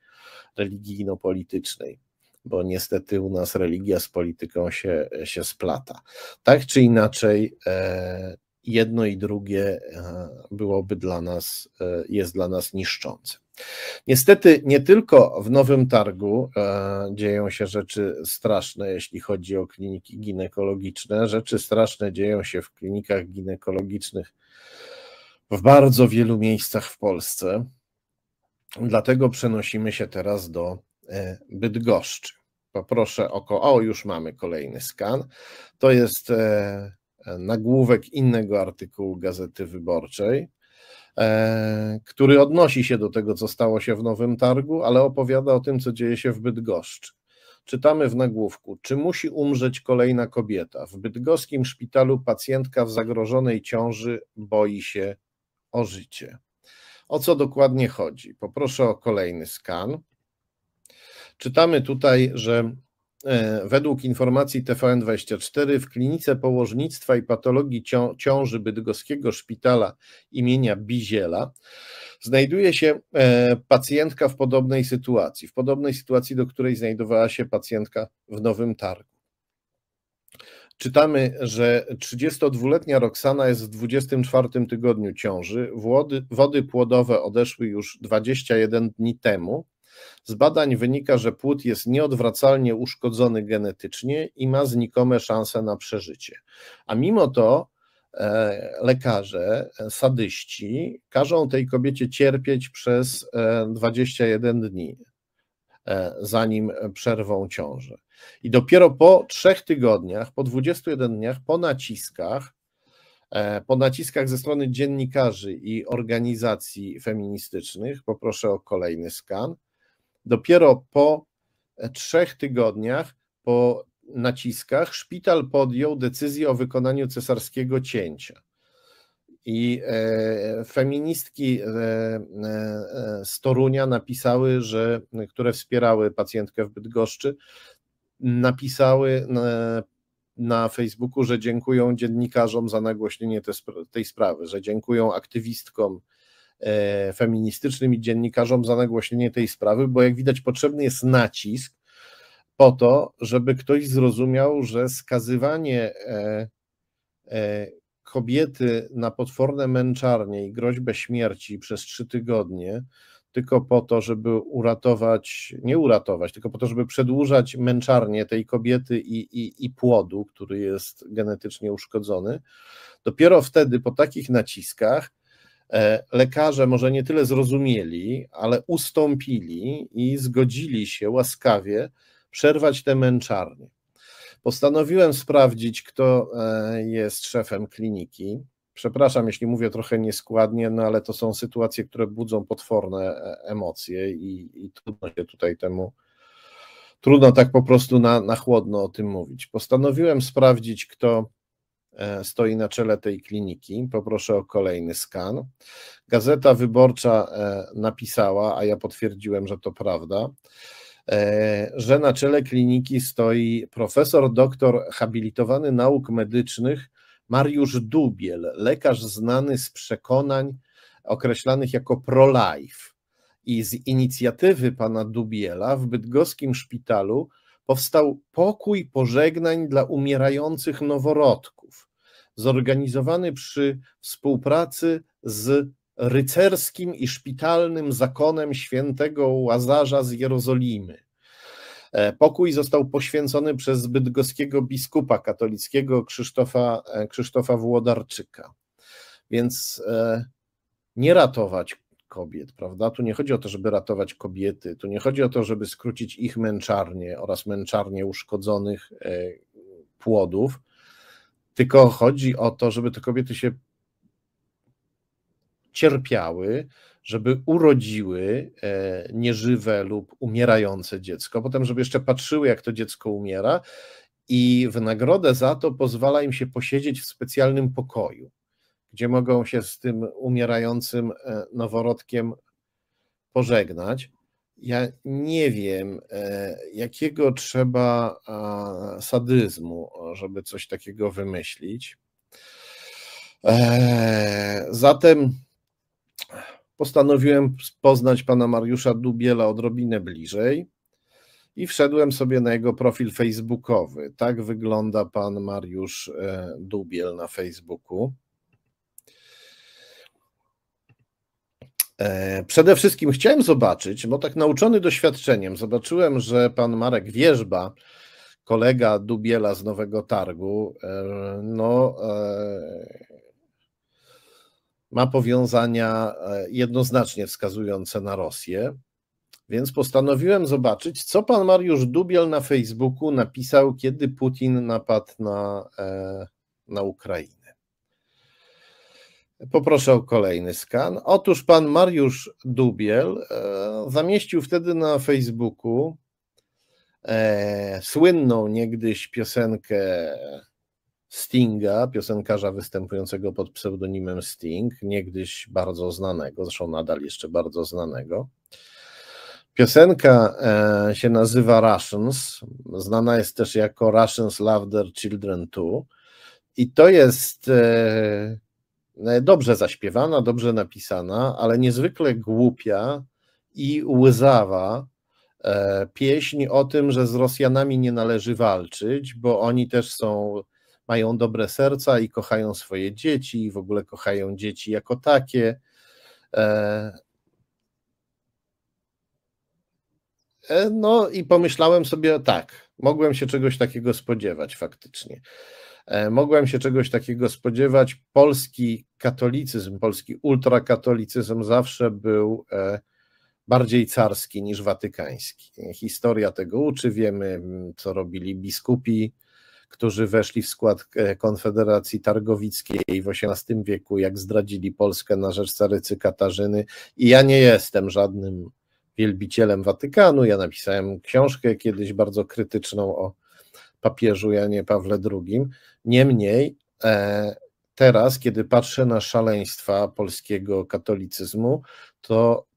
A: religijno-politycznej bo niestety u nas religia z polityką się, się splata. Tak czy inaczej, e, jedno i drugie e, byłoby dla nas, e, jest dla nas niszczące. Niestety nie tylko w Nowym Targu e, dzieją się rzeczy straszne, jeśli chodzi o kliniki ginekologiczne. Rzeczy straszne dzieją się w klinikach ginekologicznych w bardzo wielu miejscach w Polsce. Dlatego przenosimy się teraz do e, Bydgoszczy. Poproszę około. O, już mamy kolejny skan. To jest e, nagłówek innego artykułu Gazety Wyborczej. E, który odnosi się do tego, co stało się w Nowym Targu, ale opowiada o tym, co dzieje się w Bydgoszczy. Czytamy w nagłówku: Czy musi umrzeć kolejna kobieta? W bydgoskim szpitalu pacjentka w zagrożonej ciąży boi się o życie. O co dokładnie chodzi? Poproszę o kolejny skan. Czytamy tutaj, że E, według informacji TVN24 w klinice położnictwa i patologii ciąży Bydgoskiego Szpitala imienia Biziela znajduje się e, pacjentka w podobnej sytuacji, w podobnej sytuacji, do której znajdowała się pacjentka w Nowym Targu. Czytamy, że 32-letnia Roxana jest w 24 tygodniu ciąży. Wody, wody płodowe odeszły już 21 dni temu. Z badań wynika, że płód jest nieodwracalnie uszkodzony genetycznie i ma znikome szanse na przeżycie. A mimo to e, lekarze, e, sadyści każą tej kobiecie cierpieć przez 21 e, dni, zanim przerwą ciążę. I dopiero po trzech tygodniach, po 21 dniach, po naciskach, po naciskach ze strony dziennikarzy i organizacji feministycznych, poproszę o kolejny skan, Dopiero po e, trzech tygodniach, po naciskach, szpital podjął decyzję o wykonaniu cesarskiego cięcia. I e, feministki e, z Torunia napisały, że, które wspierały pacjentkę w Bydgoszczy, napisały na Facebooku, że dziękują dziennikarzom za nagłośnienie tej sprawy, że dziękują aktywistkom E, feministycznym i dziennikarzom za nagłośnienie tej sprawy, bo jak widać potrzebny jest nacisk po to, żeby ktoś zrozumiał, że skazywanie e, e, kobiety na potworne męczarnie i groźbę śmierci przez trzy tygodnie tylko po to, żeby uratować, nie uratować, tylko po to, żeby przedłużać męczarnię tej kobiety i, i, i płodu, który jest genetycznie uszkodzony, dopiero wtedy po takich naciskach E, lekarze może nie tyle zrozumieli, ale ustąpili i zgodzili się łaskawie przerwać te męczarnie. Postanowiłem sprawdzić, kto e, jest szefem kliniki. Przepraszam, jeśli mówię trochę nieskładnie, no ale to są sytuacje, które budzą potworne e, emocje i, i trudno się tutaj temu, trudno tak po prostu na, na chłodno o tym mówić. Postanowiłem sprawdzić, kto E, stoi na czele tej kliniki. Poproszę o kolejny skan. Gazeta Wyborcza e, napisała, a ja potwierdziłem, że to prawda, e, że na czele kliniki stoi profesor doktor habilitowany nauk medycznych Mariusz Dubiel, lekarz znany z przekonań określanych jako pro-life. I z inicjatywy pana Dubiela w bydgoskim szpitalu powstał pokój pożegnań dla umierających noworodków zorganizowany przy współpracy z rycerskim i szpitalnym zakonem świętego Łazarza z Jerozolimy. E, pokój został poświęcony przez bydgoskiego biskupa katolickiego Krzysztofa, e, Krzysztofa Włodarczyka. Więc e, nie ratować kobiet, prawda? Tu nie chodzi o to, żeby ratować kobiety, tu nie chodzi o to, żeby skrócić ich męczarnie oraz męczarnie uszkodzonych płodów, tylko chodzi o to, żeby te kobiety się cierpiały, żeby urodziły e, nieżywe lub umierające dziecko, potem żeby jeszcze patrzyły, jak to dziecko umiera i w nagrodę za to pozwala im się posiedzieć w specjalnym pokoju, gdzie mogą się z tym umierającym e, noworodkiem pożegnać. Ja nie wiem, e, jakiego trzeba sadyzmu, żeby coś takiego wymyślić. E, zatem postanowiłem poznać pana Mariusza Dubiela odrobinę bliżej i wszedłem sobie na jego profil facebookowy. Tak wygląda pan Mariusz e, Dubiel na Facebooku. E, przede wszystkim chciałem zobaczyć, bo tak nauczony doświadczeniem, zobaczyłem, że pan Marek Wierzba, kolega Dubiela z Nowego Targu, e, no, e, ma powiązania jednoznacznie wskazujące na Rosję. Więc postanowiłem zobaczyć, co pan Mariusz Dubiel na Facebooku napisał, kiedy Putin napadł na, na Ukrainę. Poproszę o kolejny skan. Otóż pan Mariusz Dubiel e, zamieścił wtedy na Facebooku e, słynną niegdyś piosenkę Stinga, piosenkarza występującego pod pseudonimem Sting, niegdyś bardzo znanego, zresztą nadal jeszcze bardzo znanego. Piosenka e, się nazywa Russians, znana jest też jako Russians Love Their Children Too i to jest E, dobrze zaśpiewana, dobrze napisana, ale niezwykle głupia i łzawa e, pieśń o tym, że z Rosjanami nie należy walczyć, bo oni też są, mają dobre serca i kochają swoje dzieci, i w ogóle kochają dzieci jako takie. E, no i pomyślałem sobie, tak, mogłem się czegoś takiego spodziewać faktycznie. E, mogłem się czegoś takiego spodziewać. Polski katolicyzm, polski ultrakatolicyzm zawsze był e, bardziej carski niż watykański. Historia tego uczy, wiemy, co robili biskupi, którzy weszli w skład e, Konfederacji Targowickiej w XVIII wieku, jak zdradzili Polskę na rzecz carycy Katarzyny. I ja nie jestem żadnym wielbicielem Watykanu. Ja napisałem książkę kiedyś bardzo krytyczną o papieżu Janie Pawle II. Niemniej e, teraz, kiedy patrzę na szaleństwa polskiego katolicyzmu, to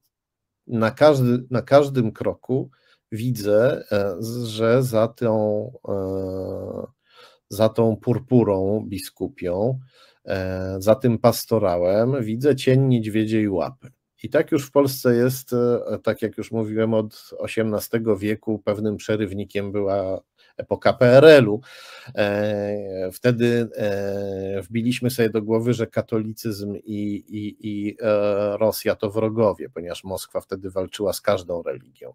A: na, każdy, na każdym kroku widzę, e, że za tą, e, za tą purpurą biskupią, za tym pastorałem widzę cień i łapy. I tak już w Polsce jest, tak jak już mówiłem, od XVIII wieku pewnym przerywnikiem była epoka PRL-u. E, wtedy e, wbiliśmy sobie do głowy, że katolicyzm i, i, i e, Rosja to wrogowie, ponieważ Moskwa wtedy walczyła z każdą religią.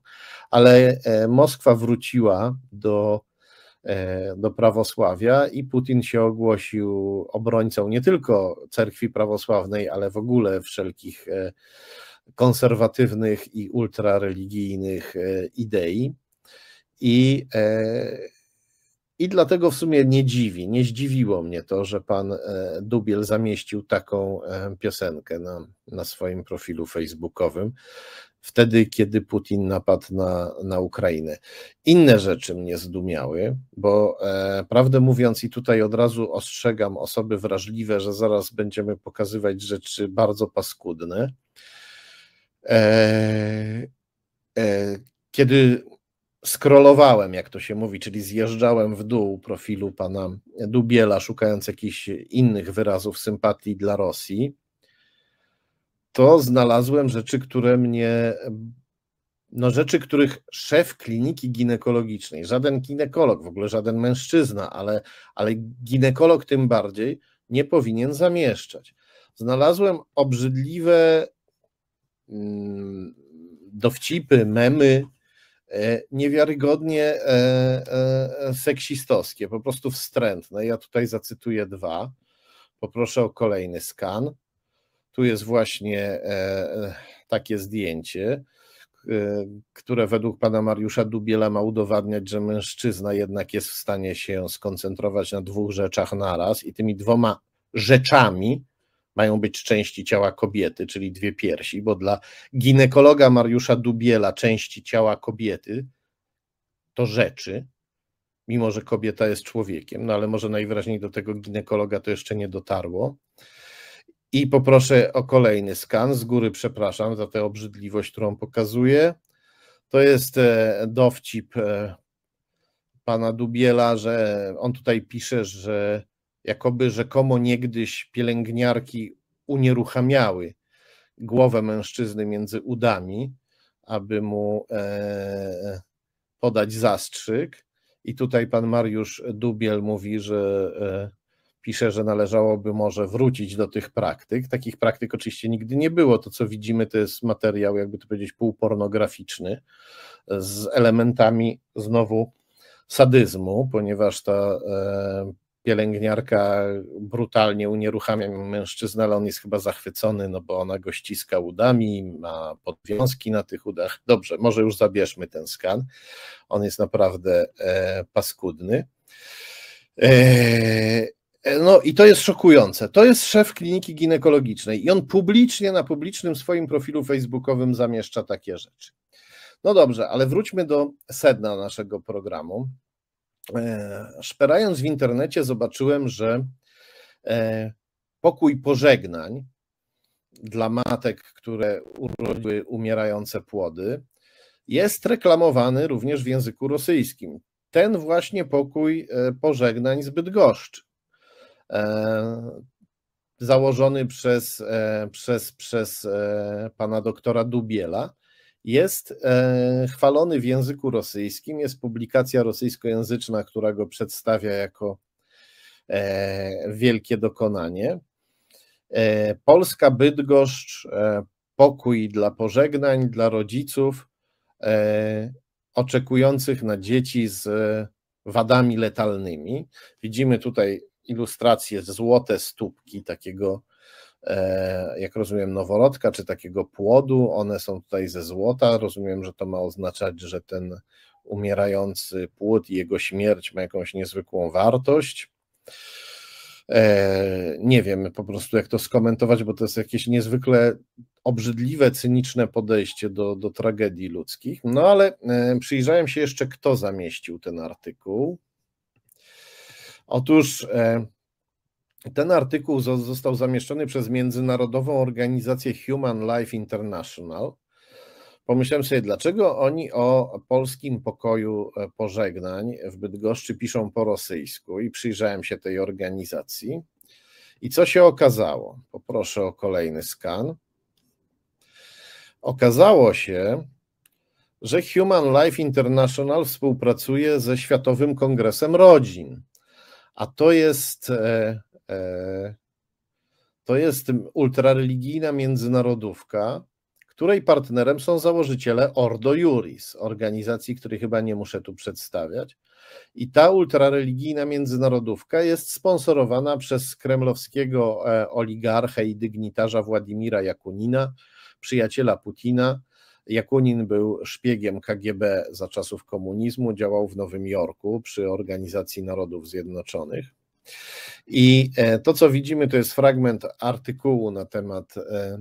A: Ale Moskwa wróciła do do prawosławia i Putin się ogłosił obrońcą nie tylko cerkwi prawosławnej, ale w ogóle wszelkich konserwatywnych i ultrareligijnych idei. I, e, I dlatego w sumie nie dziwi, nie zdziwiło mnie to, że pan e, Dubiel zamieścił taką e, piosenkę na, na swoim profilu facebookowym wtedy, kiedy Putin napadł na, na Ukrainę. Inne rzeczy mnie zdumiały, bo e, prawdę mówiąc, i tutaj od razu ostrzegam osoby wrażliwe, że zaraz będziemy pokazywać rzeczy bardzo paskudne. E, e, kiedy skrolowałem, jak to się mówi, czyli zjeżdżałem w dół profilu pana Dubiela, szukając jakichś innych wyrazów sympatii dla Rosji, to znalazłem rzeczy, które mnie. No, rzeczy, których szef kliniki ginekologicznej, żaden ginekolog, w ogóle żaden mężczyzna, ale, ale ginekolog tym bardziej, nie powinien zamieszczać. Znalazłem obrzydliwe mm, dowcipy, memy E, niewiarygodnie e, e, seksistowskie, po prostu wstrętne. Ja tutaj zacytuję dwa. Poproszę o kolejny skan. Tu jest właśnie takie zdjęcie, które według pana Mariusza Dubiela ma udowadniać, że mężczyzna jednak jest w stanie się skoncentrować na dwóch rzeczach naraz i tymi dwoma rzeczami mają być części ciała kobiety, czyli dwie piersi, bo dla ginekologa Mariusza Dubiela części ciała kobiety to rzeczy, mimo że kobieta jest człowiekiem, no ale może najwyraźniej do tego ginekologa to jeszcze nie dotarło. I poproszę o kolejny skan. Z góry przepraszam za tę obrzydliwość, którą pokazuję. To jest e, dowcip e, pana Dubiela, że on tutaj pisze, że jakoby rzekomo niegdyś pielęgniarki unieruchamiały głowę mężczyzny między udami, aby mu e, podać zastrzyk. I tutaj pan Mariusz Dubiel mówi, że e, pisze, że należałoby może wrócić do tych praktyk. Takich praktyk oczywiście nigdy nie było. To, co widzimy, to jest materiał, jakby to powiedzieć, półpornograficzny z elementami znowu sadyzmu, ponieważ ta e, pielęgniarka brutalnie unieruchamia mężczyznę, ale on jest chyba zachwycony, no bo ona go ściska udami, ma podwiązki na tych udach. Dobrze, może już zabierzmy ten skan. On jest naprawdę e, paskudny. E, e, no i to jest szokujące. To jest szef kliniki ginekologicznej i on publicznie na publicznym swoim profilu facebookowym zamieszcza takie rzeczy. No dobrze, ale wróćmy do sedna naszego programu. E, szperając w internecie, zobaczyłem, że e, pokój pożegnań dla matek, które urodziły umierające płody, jest reklamowany również w języku rosyjskim. Ten właśnie pokój e, pożegnań zbyt goszcz. założony przez, przez, przez pana doktora Dubiela, jest e, chwalony w języku rosyjskim, jest publikacja rosyjskojęzyczna, która go przedstawia jako e, wielkie dokonanie. E, Polska, Bydgoszcz, pokój dla pożegnań, dla rodziców oczekujących na dzieci z wadami letalnymi. Widzimy tutaj ilustrację złote stópki takiego E, jak rozumiem, noworodka czy takiego płodu. One są tutaj ze złota. Rozumiem, że to ma oznaczać, że ten umierający płód i jego śmierć ma jakąś niezwykłą wartość. E, nie wiem po prostu, jak to skomentować, bo to jest jakieś niezwykle obrzydliwe, cyniczne podejście do, do tragedii ludzkich. No ale e, przyjrzałem się jeszcze, kto zamieścił ten artykuł. Otóż ten artykuł został zamieszczony przez międzynarodową organizację Human Life International. Pomyślałem sobie, dlaczego oni o polskim pokoju e, pożegnań w Bydgoszczy piszą po rosyjsku i przyjrzałem się tej organizacji. I co się okazało? Poproszę o kolejny skan. Okazało się, że Human Life International współpracuje ze Światowym Kongresem Rodzin, a to jest e, E, to jest ultrareligijna międzynarodówka, której partnerem są założyciele Ordo Juris, organizacji, której chyba nie muszę tu przedstawiać. I ta ultrareligijna międzynarodówka jest sponsorowana przez kremlowskiego e, oligarchę i dygnitarza Władimira Jakunina, przyjaciela Putina. Jakunin był szpiegiem KGB za czasów komunizmu, działał w Nowym Jorku przy Organizacji Narodów Zjednoczonych. I e, to, co widzimy, to jest fragment artykułu na temat, e,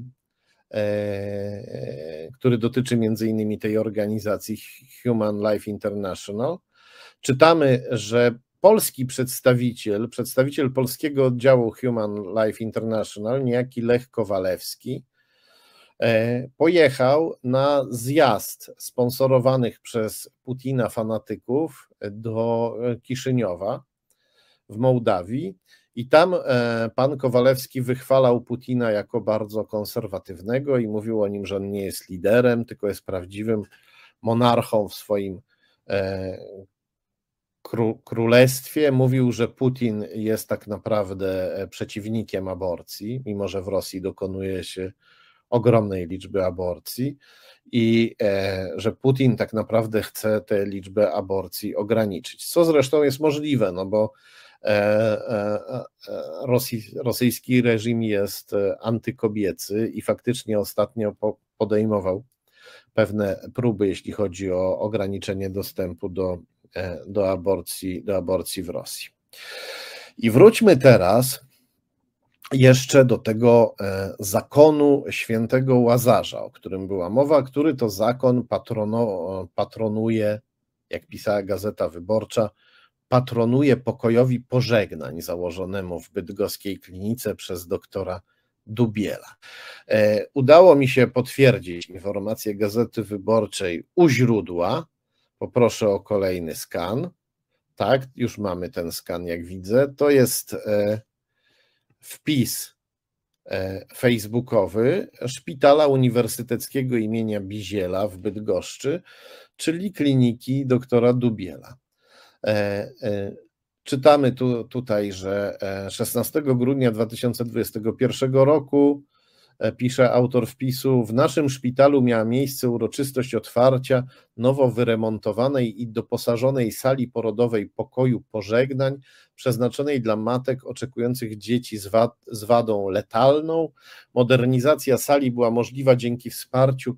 A: e, który dotyczy między innymi tej organizacji Human Life International. Czytamy, że polski przedstawiciel, przedstawiciel polskiego oddziału Human Life International, niejaki Lech Kowalewski, pojechał na zjazd sponsorowanych przez Putina fanatyków do Kiszyniowa w Mołdawii. I tam e, pan Kowalewski wychwalał Putina jako bardzo konserwatywnego i mówił o nim, że on nie jest liderem, tylko jest prawdziwym monarchą w swoim e, królestwie. Mówił, że Putin jest tak naprawdę e, przeciwnikiem aborcji, mimo że w Rosji dokonuje się ogromnej liczby aborcji i że Putin tak naprawdę chce tę liczbę aborcji ograniczyć, co zresztą jest możliwe, no bo E, e, e, rosyjski reżim jest antykobiecy i faktycznie ostatnio podejmował pewne próby, jeśli chodzi o ograniczenie dostępu do, do, aborcji, do aborcji w Rosji. I wróćmy teraz jeszcze do tego zakonu świętego Łazarza, o którym była mowa, który to zakon patrono, patronuje, jak pisała Gazeta Wyborcza, patronuje pokojowi pożegnań założonemu w bydgoskiej klinice przez doktora Dubiela. E, udało mi się potwierdzić informację Gazety Wyborczej u źródła. Poproszę o kolejny skan. Tak, już mamy ten skan, jak widzę. To jest e, wpis e, facebookowy Szpitala Uniwersyteckiego imienia Biziela w Bydgoszczy, czyli kliniki doktora Dubiela. E, e, czytamy tu, tutaj, że 16 e, grudnia 2021 roku pisze autor wpisu, w naszym szpitalu miała miejsce uroczystość otwarcia nowo wyremontowanej i doposażonej sali porodowej pokoju pożegnań, przeznaczonej dla matek oczekujących dzieci z, z wadą letalną. Modernizacja sali była możliwa dzięki wsparciu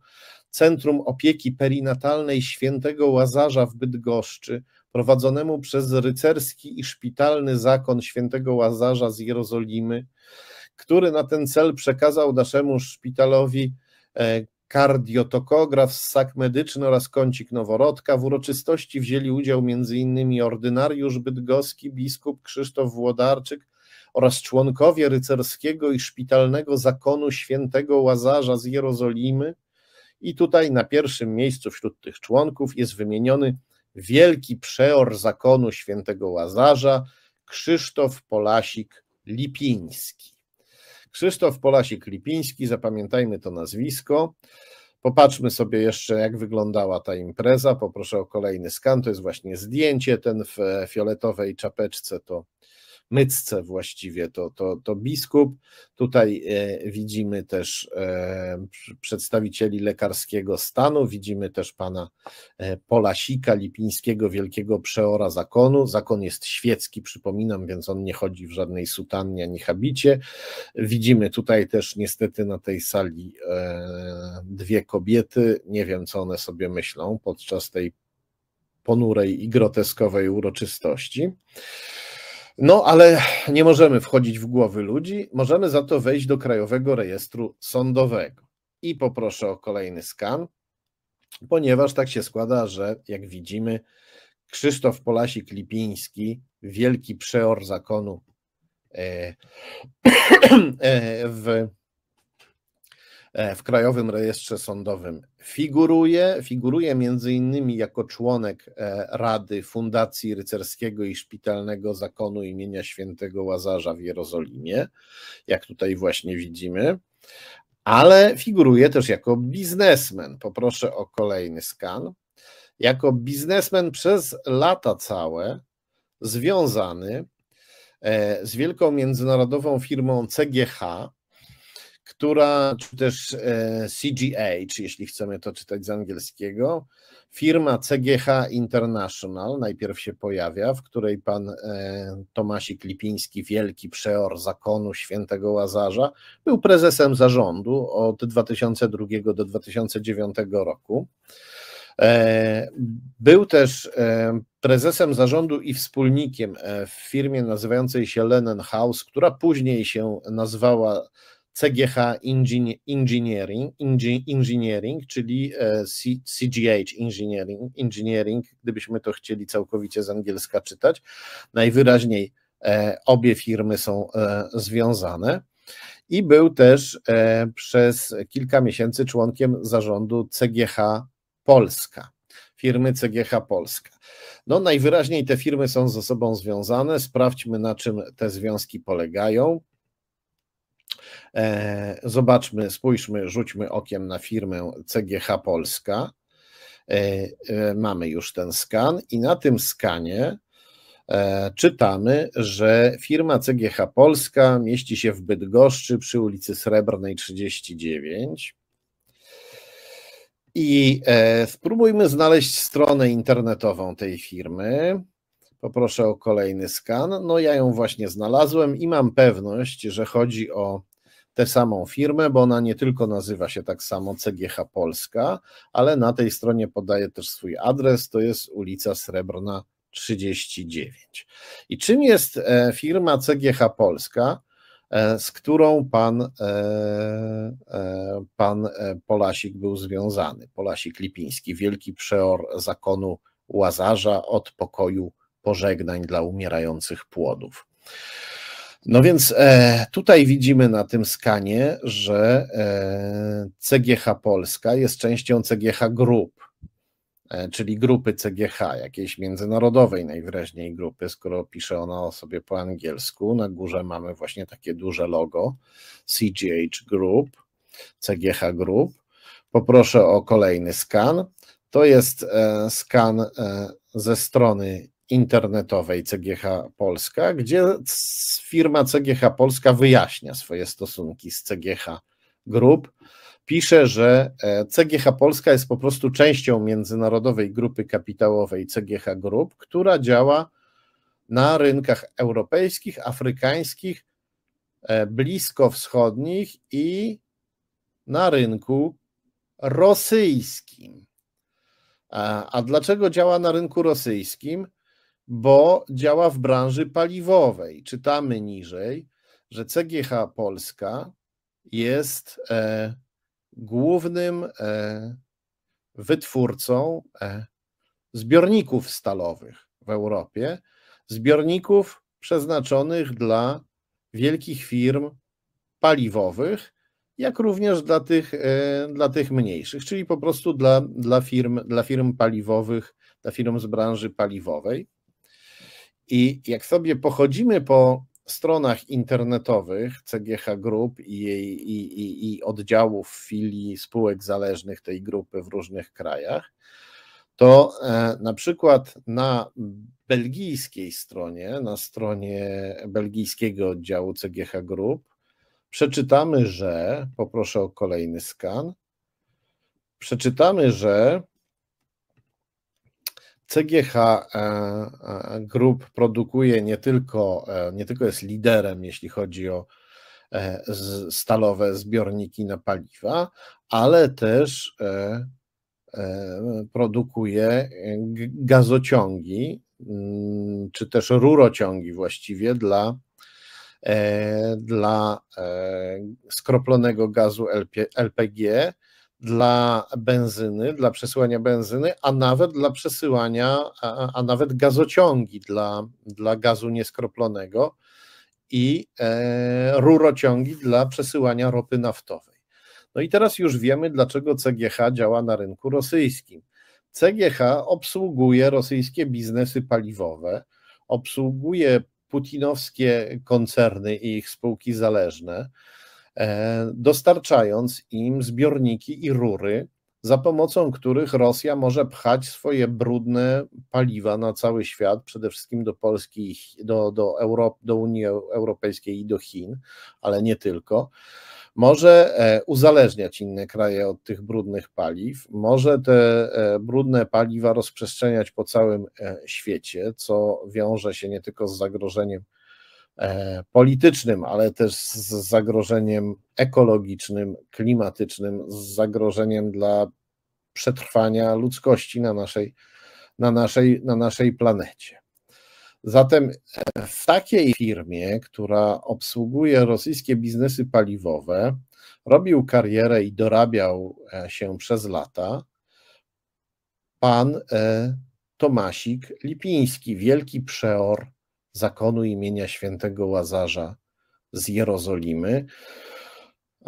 A: Centrum Opieki Perinatalnej Świętego Łazarza w Bydgoszczy prowadzonemu przez rycerski i szpitalny zakon świętego Łazarza z Jerozolimy, który na ten cel przekazał naszemu szpitalowi e, kardiotokograf, ssak medyczny oraz kącik noworodka. W uroczystości wzięli udział m.in. ordynariusz bydgoski, biskup Krzysztof Włodarczyk oraz członkowie rycerskiego i szpitalnego zakonu świętego Łazarza z Jerozolimy. I tutaj na pierwszym miejscu wśród tych członków jest wymieniony wielki przeor zakonu świętego Łazarza Krzysztof Polasik-Lipiński. Krzysztof Polasik-Lipiński, zapamiętajmy to nazwisko. Popatrzmy sobie jeszcze, jak wyglądała ta impreza. Poproszę o kolejny skan. To jest właśnie zdjęcie. Ten w fioletowej czapeczce to mycce właściwie, to, to, to biskup. Tutaj e, widzimy też e, przedstawicieli lekarskiego stanu, widzimy też pana e, Polasika, lipińskiego wielkiego przeora zakonu. Zakon jest świecki, przypominam, więc on nie chodzi w żadnej sutannie ani habicie. Widzimy tutaj też niestety na tej sali dwie kobiety. Nie wiem, co one sobie myślą podczas tej ponurej i groteskowej uroczystości. No, ale nie możemy wchodzić w głowy ludzi, możemy za to wejść do Krajowego Rejestru Sądowego. I poproszę o kolejny skan, ponieważ tak się składa, że jak widzimy, Krzysztof Polasik-Lipiński, wielki przeor zakonu e, e, w E, w Krajowym Rejestrze Sądowym figuruje. Figuruje między innymi jako członek e, Rady Fundacji Rycerskiego i Szpitalnego Zakonu imienia Świętego Łazarza w Jerozolimie, jak tutaj właśnie widzimy, ale figuruje też jako biznesmen. Poproszę o kolejny skan. Jako biznesmen przez lata całe związany e, z wielką międzynarodową firmą CGH, która, czy też e, CGH, jeśli chcemy to czytać z angielskiego, firma CGH International najpierw się pojawia, w której pan e, Tomasik Lipiński, wielki przeor zakonu świętego Łazarza, był prezesem zarządu od 2002 do 2009 roku. E, był też prezesem zarządu i wspólnikiem w firmie nazywającej się Lennon House, która później się nazwała CGH Engineering, engineering czyli e, CGH engineering, engineering, gdybyśmy to chcieli całkowicie z angielska czytać. Najwyraźniej e, obie firmy są e, związane. I był też przez kilka miesięcy członkiem zarządu CGH Polska, firmy CGH Polska. No, najwyraźniej te firmy są ze sobą związane. Sprawdźmy, na czym te związki polegają. E, zobaczmy, spójrzmy, rzućmy okiem na firmę CGH Polska. E, e, mamy już ten skan i na tym skanie czytamy, że firma CGH Polska mieści się w Bydgoszczy przy ulicy Srebrnej 39. I spróbujmy znaleźć stronę internetową tej firmy. Poproszę o kolejny skan. No, ja ją właśnie znalazłem i mam pewność, że chodzi o tę samą firmę, bo ona nie tylko nazywa się tak samo CGH Polska, ale na tej stronie podaje też swój adres, to jest ulica Srebrna 39. I czym jest e, firma CGH Polska, e, z którą pan, e, pan Polasik był związany? Polasik Lipiński, wielki przeor zakonu Łazarza od pokoju pożegnań dla umierających płodów. No więc e, tutaj widzimy na tym skanie, że e, CGH Polska jest częścią CGH Group, e, czyli grupy CGH, jakiejś międzynarodowej najwyraźniej grupy, skoro pisze ona o sobie po angielsku. Na górze mamy właśnie takie duże logo CGH Group, CGH Group. Poproszę o kolejny skan. To jest e, skan e, ze strony internetowej CGH Polska, gdzie firma CGH Polska wyjaśnia swoje stosunki z CGH Group. Pisze, że e, CGH Polska jest po prostu częścią międzynarodowej grupy kapitałowej CGH Group, która działa na rynkach europejskich, afrykańskich, e, bliskowschodnich i na rynku rosyjskim. A dlaczego działa na rynku rosyjskim? bo działa w branży paliwowej. Czytamy niżej, że CGH Polska jest e, głównym e, wytwórcą e, zbiorników stalowych w Europie, zbiorników przeznaczonych dla wielkich firm paliwowych, jak również dla tych, e, dla tych mniejszych, czyli po prostu dla, dla, firm, dla firm paliwowych, dla firm z branży paliwowej. I jak sobie pochodzimy po stronach internetowych CGH Group i, jej, i, i, i oddziałów, filii, spółek zależnych tej grupy w różnych krajach, to e, na przykład na belgijskiej stronie, na stronie belgijskiego oddziału CGH Group, przeczytamy, że, poproszę o kolejny skan, przeczytamy, że CGH e, e, Group produkuje nie tylko, e, nie tylko jest liderem, jeśli chodzi o stalowe zbiorniki na paliwa, ale też produkuje gazociągi, mm, czy też rurociągi właściwie dla, dla skroplonego gazu LP, LPG dla benzyny, dla przesyłania benzyny, a nawet dla przesyłania, a, a nawet gazociągi dla, dla gazu nieskroplonego i e, rurociągi dla przesyłania ropy naftowej. No i teraz już wiemy, dlaczego CGH działa na rynku rosyjskim. CGH obsługuje rosyjskie biznesy paliwowe, obsługuje putinowskie koncerny i ich spółki zależne, E, dostarczając im zbiorniki i rury, za pomocą których Rosja może pchać swoje brudne paliwa na cały świat, przede wszystkim do Polski, do, do, do Unii Europejskiej i do Chin, ale nie tylko. Może e, uzależniać inne kraje od tych brudnych paliw, może te e, brudne paliwa rozprzestrzeniać po całym świecie, co wiąże się nie tylko z zagrożeniem E, politycznym, ale też z zagrożeniem ekologicznym, klimatycznym, z zagrożeniem dla przetrwania ludzkości na naszej, na naszej, na naszej planecie. Zatem e, w takiej firmie, która obsługuje rosyjskie biznesy paliwowe, robił karierę i dorabiał e, się przez lata pan Tomasik Lipiński, wielki przeor zakonu imienia świętego Łazarza z Jerozolimy.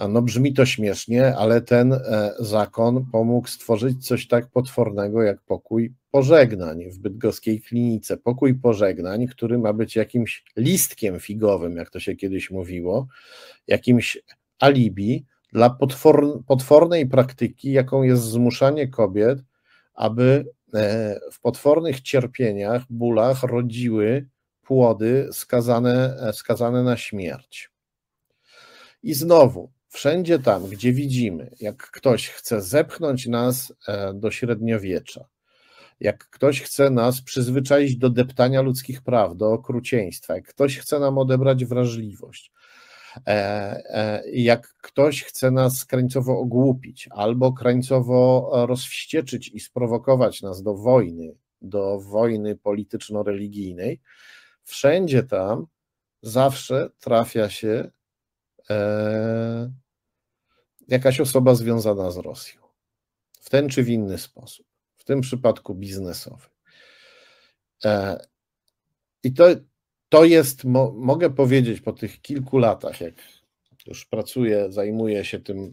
A: No brzmi to śmiesznie, ale ten e, zakon pomógł stworzyć coś tak potwornego jak pokój pożegnań w bydgoskiej klinice. Pokój pożegnań, który ma być jakimś listkiem figowym, jak to się kiedyś mówiło, jakimś alibi dla potwor, potwornej praktyki, jaką jest zmuszanie kobiet, aby e, w potwornych cierpieniach, bólach rodziły płody skazane, e, skazane na śmierć. I znowu, wszędzie tam, gdzie widzimy, jak ktoś chce zepchnąć nas e, do średniowiecza, jak ktoś chce nas przyzwyczaić do deptania ludzkich praw, do okrucieństwa, jak ktoś chce nam odebrać wrażliwość, e, jak ktoś chce nas krańcowo ogłupić albo krańcowo rozwścieczyć i sprowokować nas do wojny, do wojny polityczno-religijnej, wszędzie tam zawsze trafia się e, jakaś osoba związana z Rosją. W ten czy w inny sposób. W tym przypadku biznesowy. E, I to, to jest, mo, mogę powiedzieć po tych kilku latach, jak już pracuję, zajmuję się tym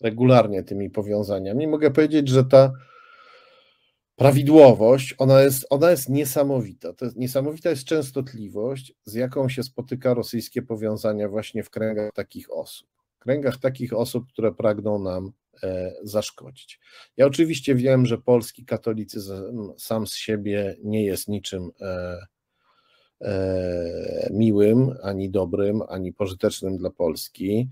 A: regularnie, tymi powiązaniami, mogę powiedzieć, że ta prawidłowość, ona jest, ona jest niesamowita. To jest, niesamowita jest częstotliwość, z jaką się spotyka rosyjskie powiązania właśnie w kręgach takich osób. Kręgach takich osób, które pragną nam e, zaszkodzić. Ja oczywiście wiem, że polski katolicyzm sam z siebie nie jest niczym e, e, miłym, ani dobrym, ani pożytecznym dla Polski.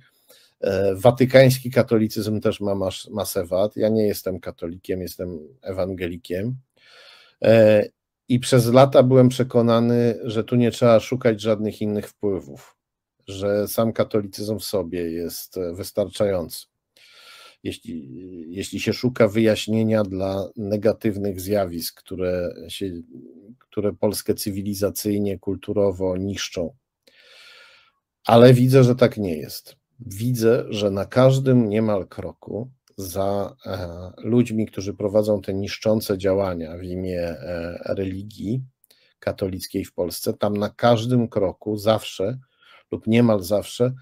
A: E, watykański katolicyzm też ma mas masę wad. Ja nie jestem katolikiem, jestem ewangelikiem. E, I przez lata byłem przekonany, że tu nie trzeba szukać żadnych innych wpływów, że sam katolicyzm w sobie jest e, wystarczający. Jeśli, jeśli się szuka wyjaśnienia dla negatywnych zjawisk, które, się, które Polskę cywilizacyjnie, kulturowo niszczą. Ale widzę, że tak nie jest widzę, że na każdym niemal kroku za e, ludźmi, którzy prowadzą te niszczące działania w imię e, religii katolickiej w Polsce, tam na każdym kroku zawsze lub niemal zawsze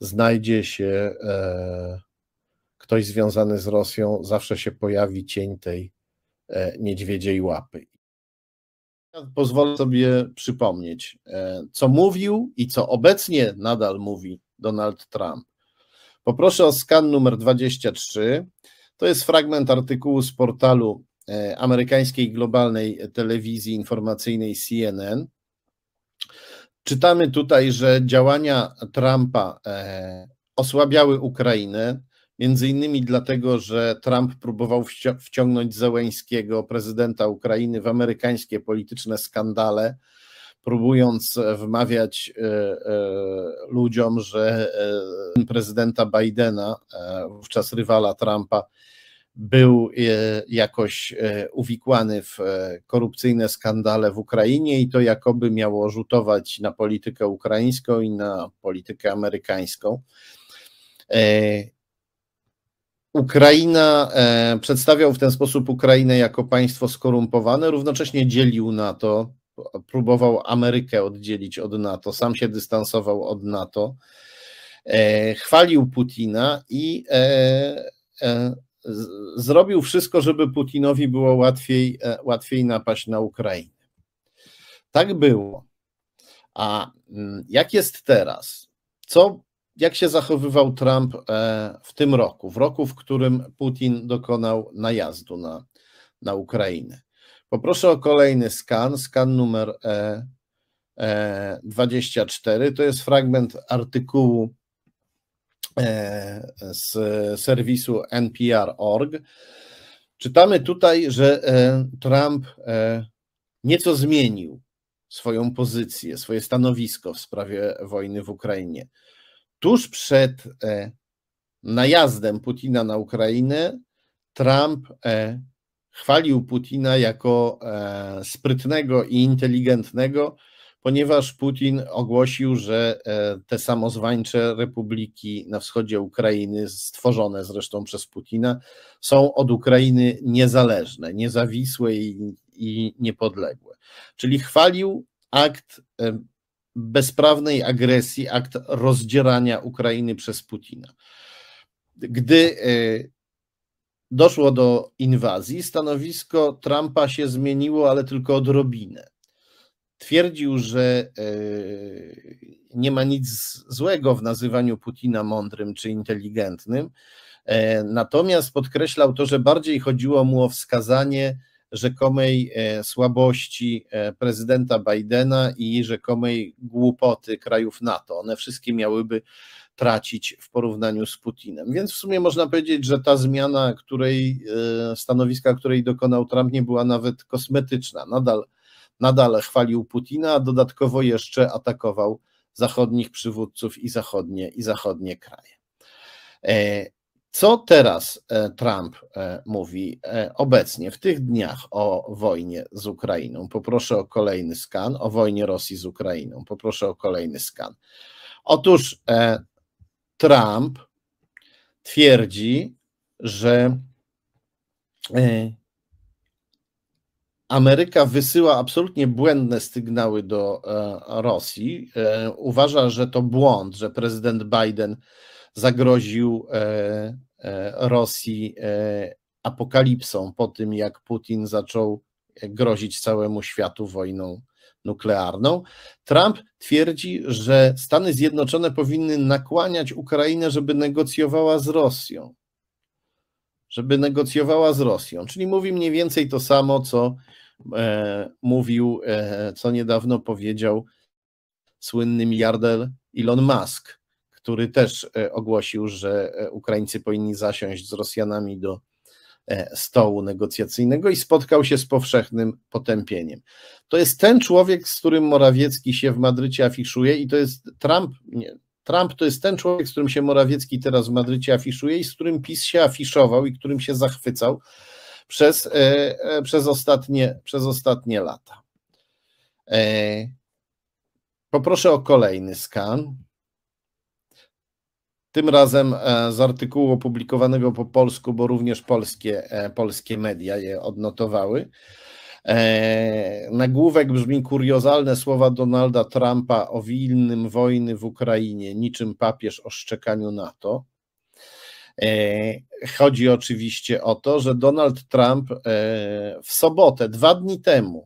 A: znajdzie się e, ktoś związany z Rosją, zawsze się pojawi cień tej niedźwiedziej łapy. Pozwolę sobie przypomnieć, co mówił i co obecnie nadal mówi Donald Trump. Poproszę o skan numer 23. To jest fragment artykułu z portalu e, amerykańskiej globalnej telewizji informacyjnej CNN. Czytamy tutaj, że działania Trumpa e, osłabiały Ukrainę, między innymi dlatego, że Trump próbował wciągnąć Zełęńskiego, prezydenta Ukrainy, w amerykańskie polityczne skandale, próbując e, wmawiać e, e, ludziom, że prezydenta Bidena, wówczas rywala Trumpa, był jakoś uwikłany w korupcyjne skandale w Ukrainie i to jakoby miało rzutować na politykę ukraińską i na politykę amerykańską. Ukraina przedstawiał w ten sposób Ukrainę jako państwo skorumpowane, równocześnie dzielił na to próbował Amerykę oddzielić od NATO, sam się dystansował od NATO, e, chwalił Putina i e, e, zrobił wszystko, żeby Putinowi było łatwiej, łatwiej napaść na Ukrainę. Tak było. A mm, jak jest teraz? Co, jak się zachowywał Trump w tym roku, w roku, w którym Putin dokonał najazdu na, na Ukrainę? Poproszę o kolejny skan, skan numer 24. E, e, to jest fragment artykułu e, z serwisu npr.org. Czytamy tutaj, że Trump nieco zmienił swoją pozycję, swoje stanowisko w sprawie wojny w Ukrainie. Tuż przed najazdem Putina na Ukrainę Trump chwalił Putina jako e, sprytnego i inteligentnego, ponieważ Putin ogłosił, że e, te samozwańcze republiki na wschodzie Ukrainy, stworzone zresztą przez Putina, są od Ukrainy niezależne, niezawisłe i, i niepodległe. Czyli chwalił akt e, bezprawnej agresji, akt rozdzierania Ukrainy przez Putina. Gdy doszło do inwazji, stanowisko Trumpa się zmieniło, ale tylko odrobinę. Twierdził, że e, nie ma nic złego w nazywaniu Putina mądrym czy inteligentnym, e, natomiast podkreślał to, że bardziej chodziło mu o wskazanie rzekomej e, słabości prezydenta Bidena i rzekomej głupoty krajów NATO. One wszystkie miałyby tracić w porównaniu z Putinem. Więc w sumie można powiedzieć, że ta zmiana, której e, stanowiska, której dokonał Trump, nie była nawet kosmetyczna. Nadal, nadal chwalił Putina, a dodatkowo jeszcze atakował zachodnich przywódców i zachodnie, i zachodnie kraje. E, co teraz e, Trump mówi obecnie, w tych dniach o wojnie z Ukrainą? Poproszę o kolejny skan, o wojnie Rosji z Ukrainą. Poproszę o kolejny skan. Otóż Trump twierdzi, że e, Ameryka wysyła absolutnie błędne sygnały do e, Rosji. E, uważa, że to błąd, że prezydent Biden zagroził Rosji apokalipsą po tym, jak Putin zaczął grozić całemu światu wojną nuklearną. Trump twierdzi, że Stany Zjednoczone powinny nakłaniać Ukrainę, żeby negocjowała z Rosją. Żeby negocjowała z Rosją. Czyli mówi mniej więcej to samo, co e, mówił, e, co niedawno powiedział słynny miliarder Elon Musk, który też e, ogłosił, że e, Ukraińcy powinni zasiąść z Rosjanami do E, stołu negocjacyjnego i spotkał się z powszechnym potępieniem. To jest ten człowiek, z którym Morawiecki się w Madrycie afiszuje i to jest Trump, nie, Trump to jest ten człowiek, z którym się Morawiecki teraz w Madrycie afiszuje i z którym PiS się afiszował i którym się zachwycał przez, e, e przez, ostatnie, przez ostatnie lata. E, poproszę o kolejny skan. Tym razem e, z artykułu opublikowanego po polsku, bo również polskie, e, polskie media je odnotowały. E, nagłówek brzmi kuriozalne słowa Donalda Trumpa o wilnym wojny w Ukrainie, niczym papież o szczekaniu NATO. Chodzi oczywiście o to, że Donald Trump w sobotę, dwa dni temu,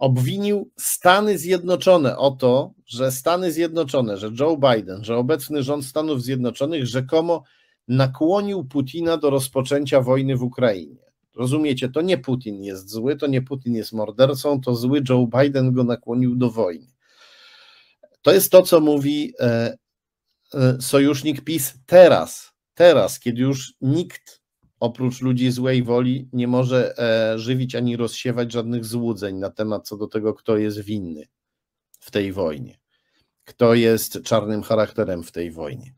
A: obwinił Stany Zjednoczone o to, że Stany Zjednoczone, że Joe Biden, że obecny rząd Stanów Zjednoczonych rzekomo nakłonił Putina do rozpoczęcia wojny w Ukrainie. Rozumiecie, to nie Putin jest zły, to nie Putin jest mordercą, to zły Joe Biden go nakłonił do wojny. To jest to, co mówi e, e, sojusznik PiS teraz, teraz, kiedy już nikt oprócz ludzi złej woli nie może e, żywić ani rozsiewać żadnych złudzeń na temat co do tego, kto jest winny w tej wojnie, kto jest czarnym charakterem w tej wojnie.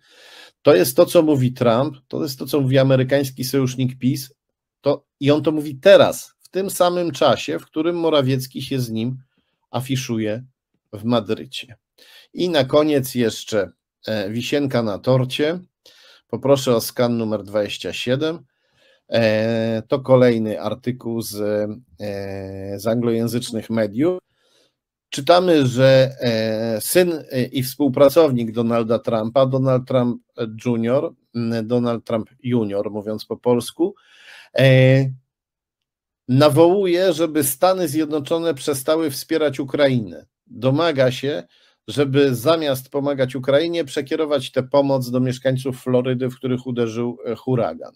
A: To jest to, co mówi Trump, to jest to, co mówi amerykański sojusznik PiS to, i on to mówi teraz, w tym samym czasie, w którym Morawiecki się z nim afiszuje w Madrycie. I na koniec jeszcze e, wisienka na torcie. Poproszę o skan numer 27. E, to kolejny artykuł z, e, z anglojęzycznych mediów. Czytamy, że e, syn i współpracownik Donalda Trumpa, Donald Trump Jr., Donald Trump Jr., mówiąc po polsku, nawołuje, żeby Stany Zjednoczone przestały wspierać Ukrainę. Domaga się, żeby zamiast pomagać Ukrainie, przekierować tę pomoc do mieszkańców Florydy, w których uderzył huragan.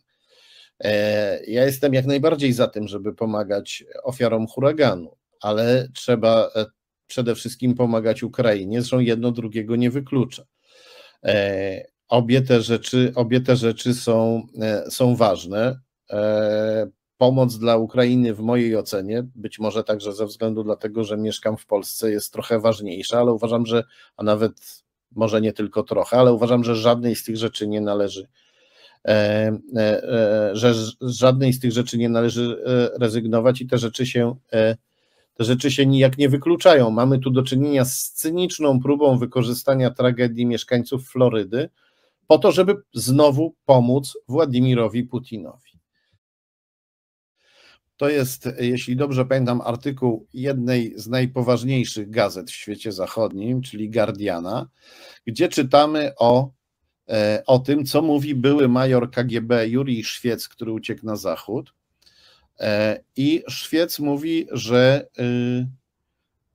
A: E, ja jestem jak najbardziej za tym, żeby pomagać ofiarom huraganu, ale trzeba e, przede wszystkim pomagać Ukrainie, zresztą jedno drugiego nie wyklucza. E, obie te rzeczy, obie te rzeczy są, są ważne. Pomoc dla Ukrainy w mojej ocenie, być może także ze względu dlatego, że mieszkam w Polsce, jest trochę ważniejsza, ale uważam, że, a nawet może nie tylko trochę, ale uważam, że żadnej z tych rzeczy nie należy E, e, e, że z żadnej z tych rzeczy nie należy rezygnować i te rzeczy się te rzeczy się nijak nie wykluczają. Mamy tu do czynienia z cyniczną próbą wykorzystania tragedii mieszkańców Florydy po to, żeby znowu pomóc Władimirowi Putinowi. To jest, jeśli dobrze pamiętam, artykuł jednej z najpoważniejszych gazet w świecie zachodnim, czyli Guardiana, gdzie czytamy o E, o tym, co mówi były major KGB Jurij Świec, który uciekł na zachód. E, I Świec mówi, że y,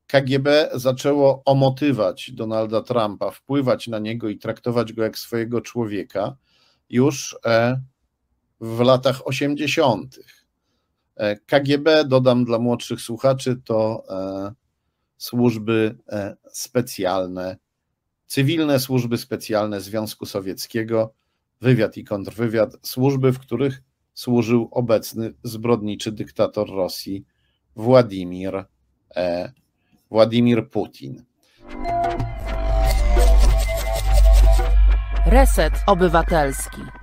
A: KGB zaczęło omotywać Donalda Trumpa, wpływać na niego i traktować go jak swojego człowieka już e, w latach 80. KGB, dodam dla młodszych słuchaczy, to służby specjalne cywilne służby specjalne Związku Sowieckiego, wywiad i kontrwywiad, służby, w których służył obecny zbrodniczy dyktator Rosji Władimir, e, Władimir Putin. Reset Obywatelski.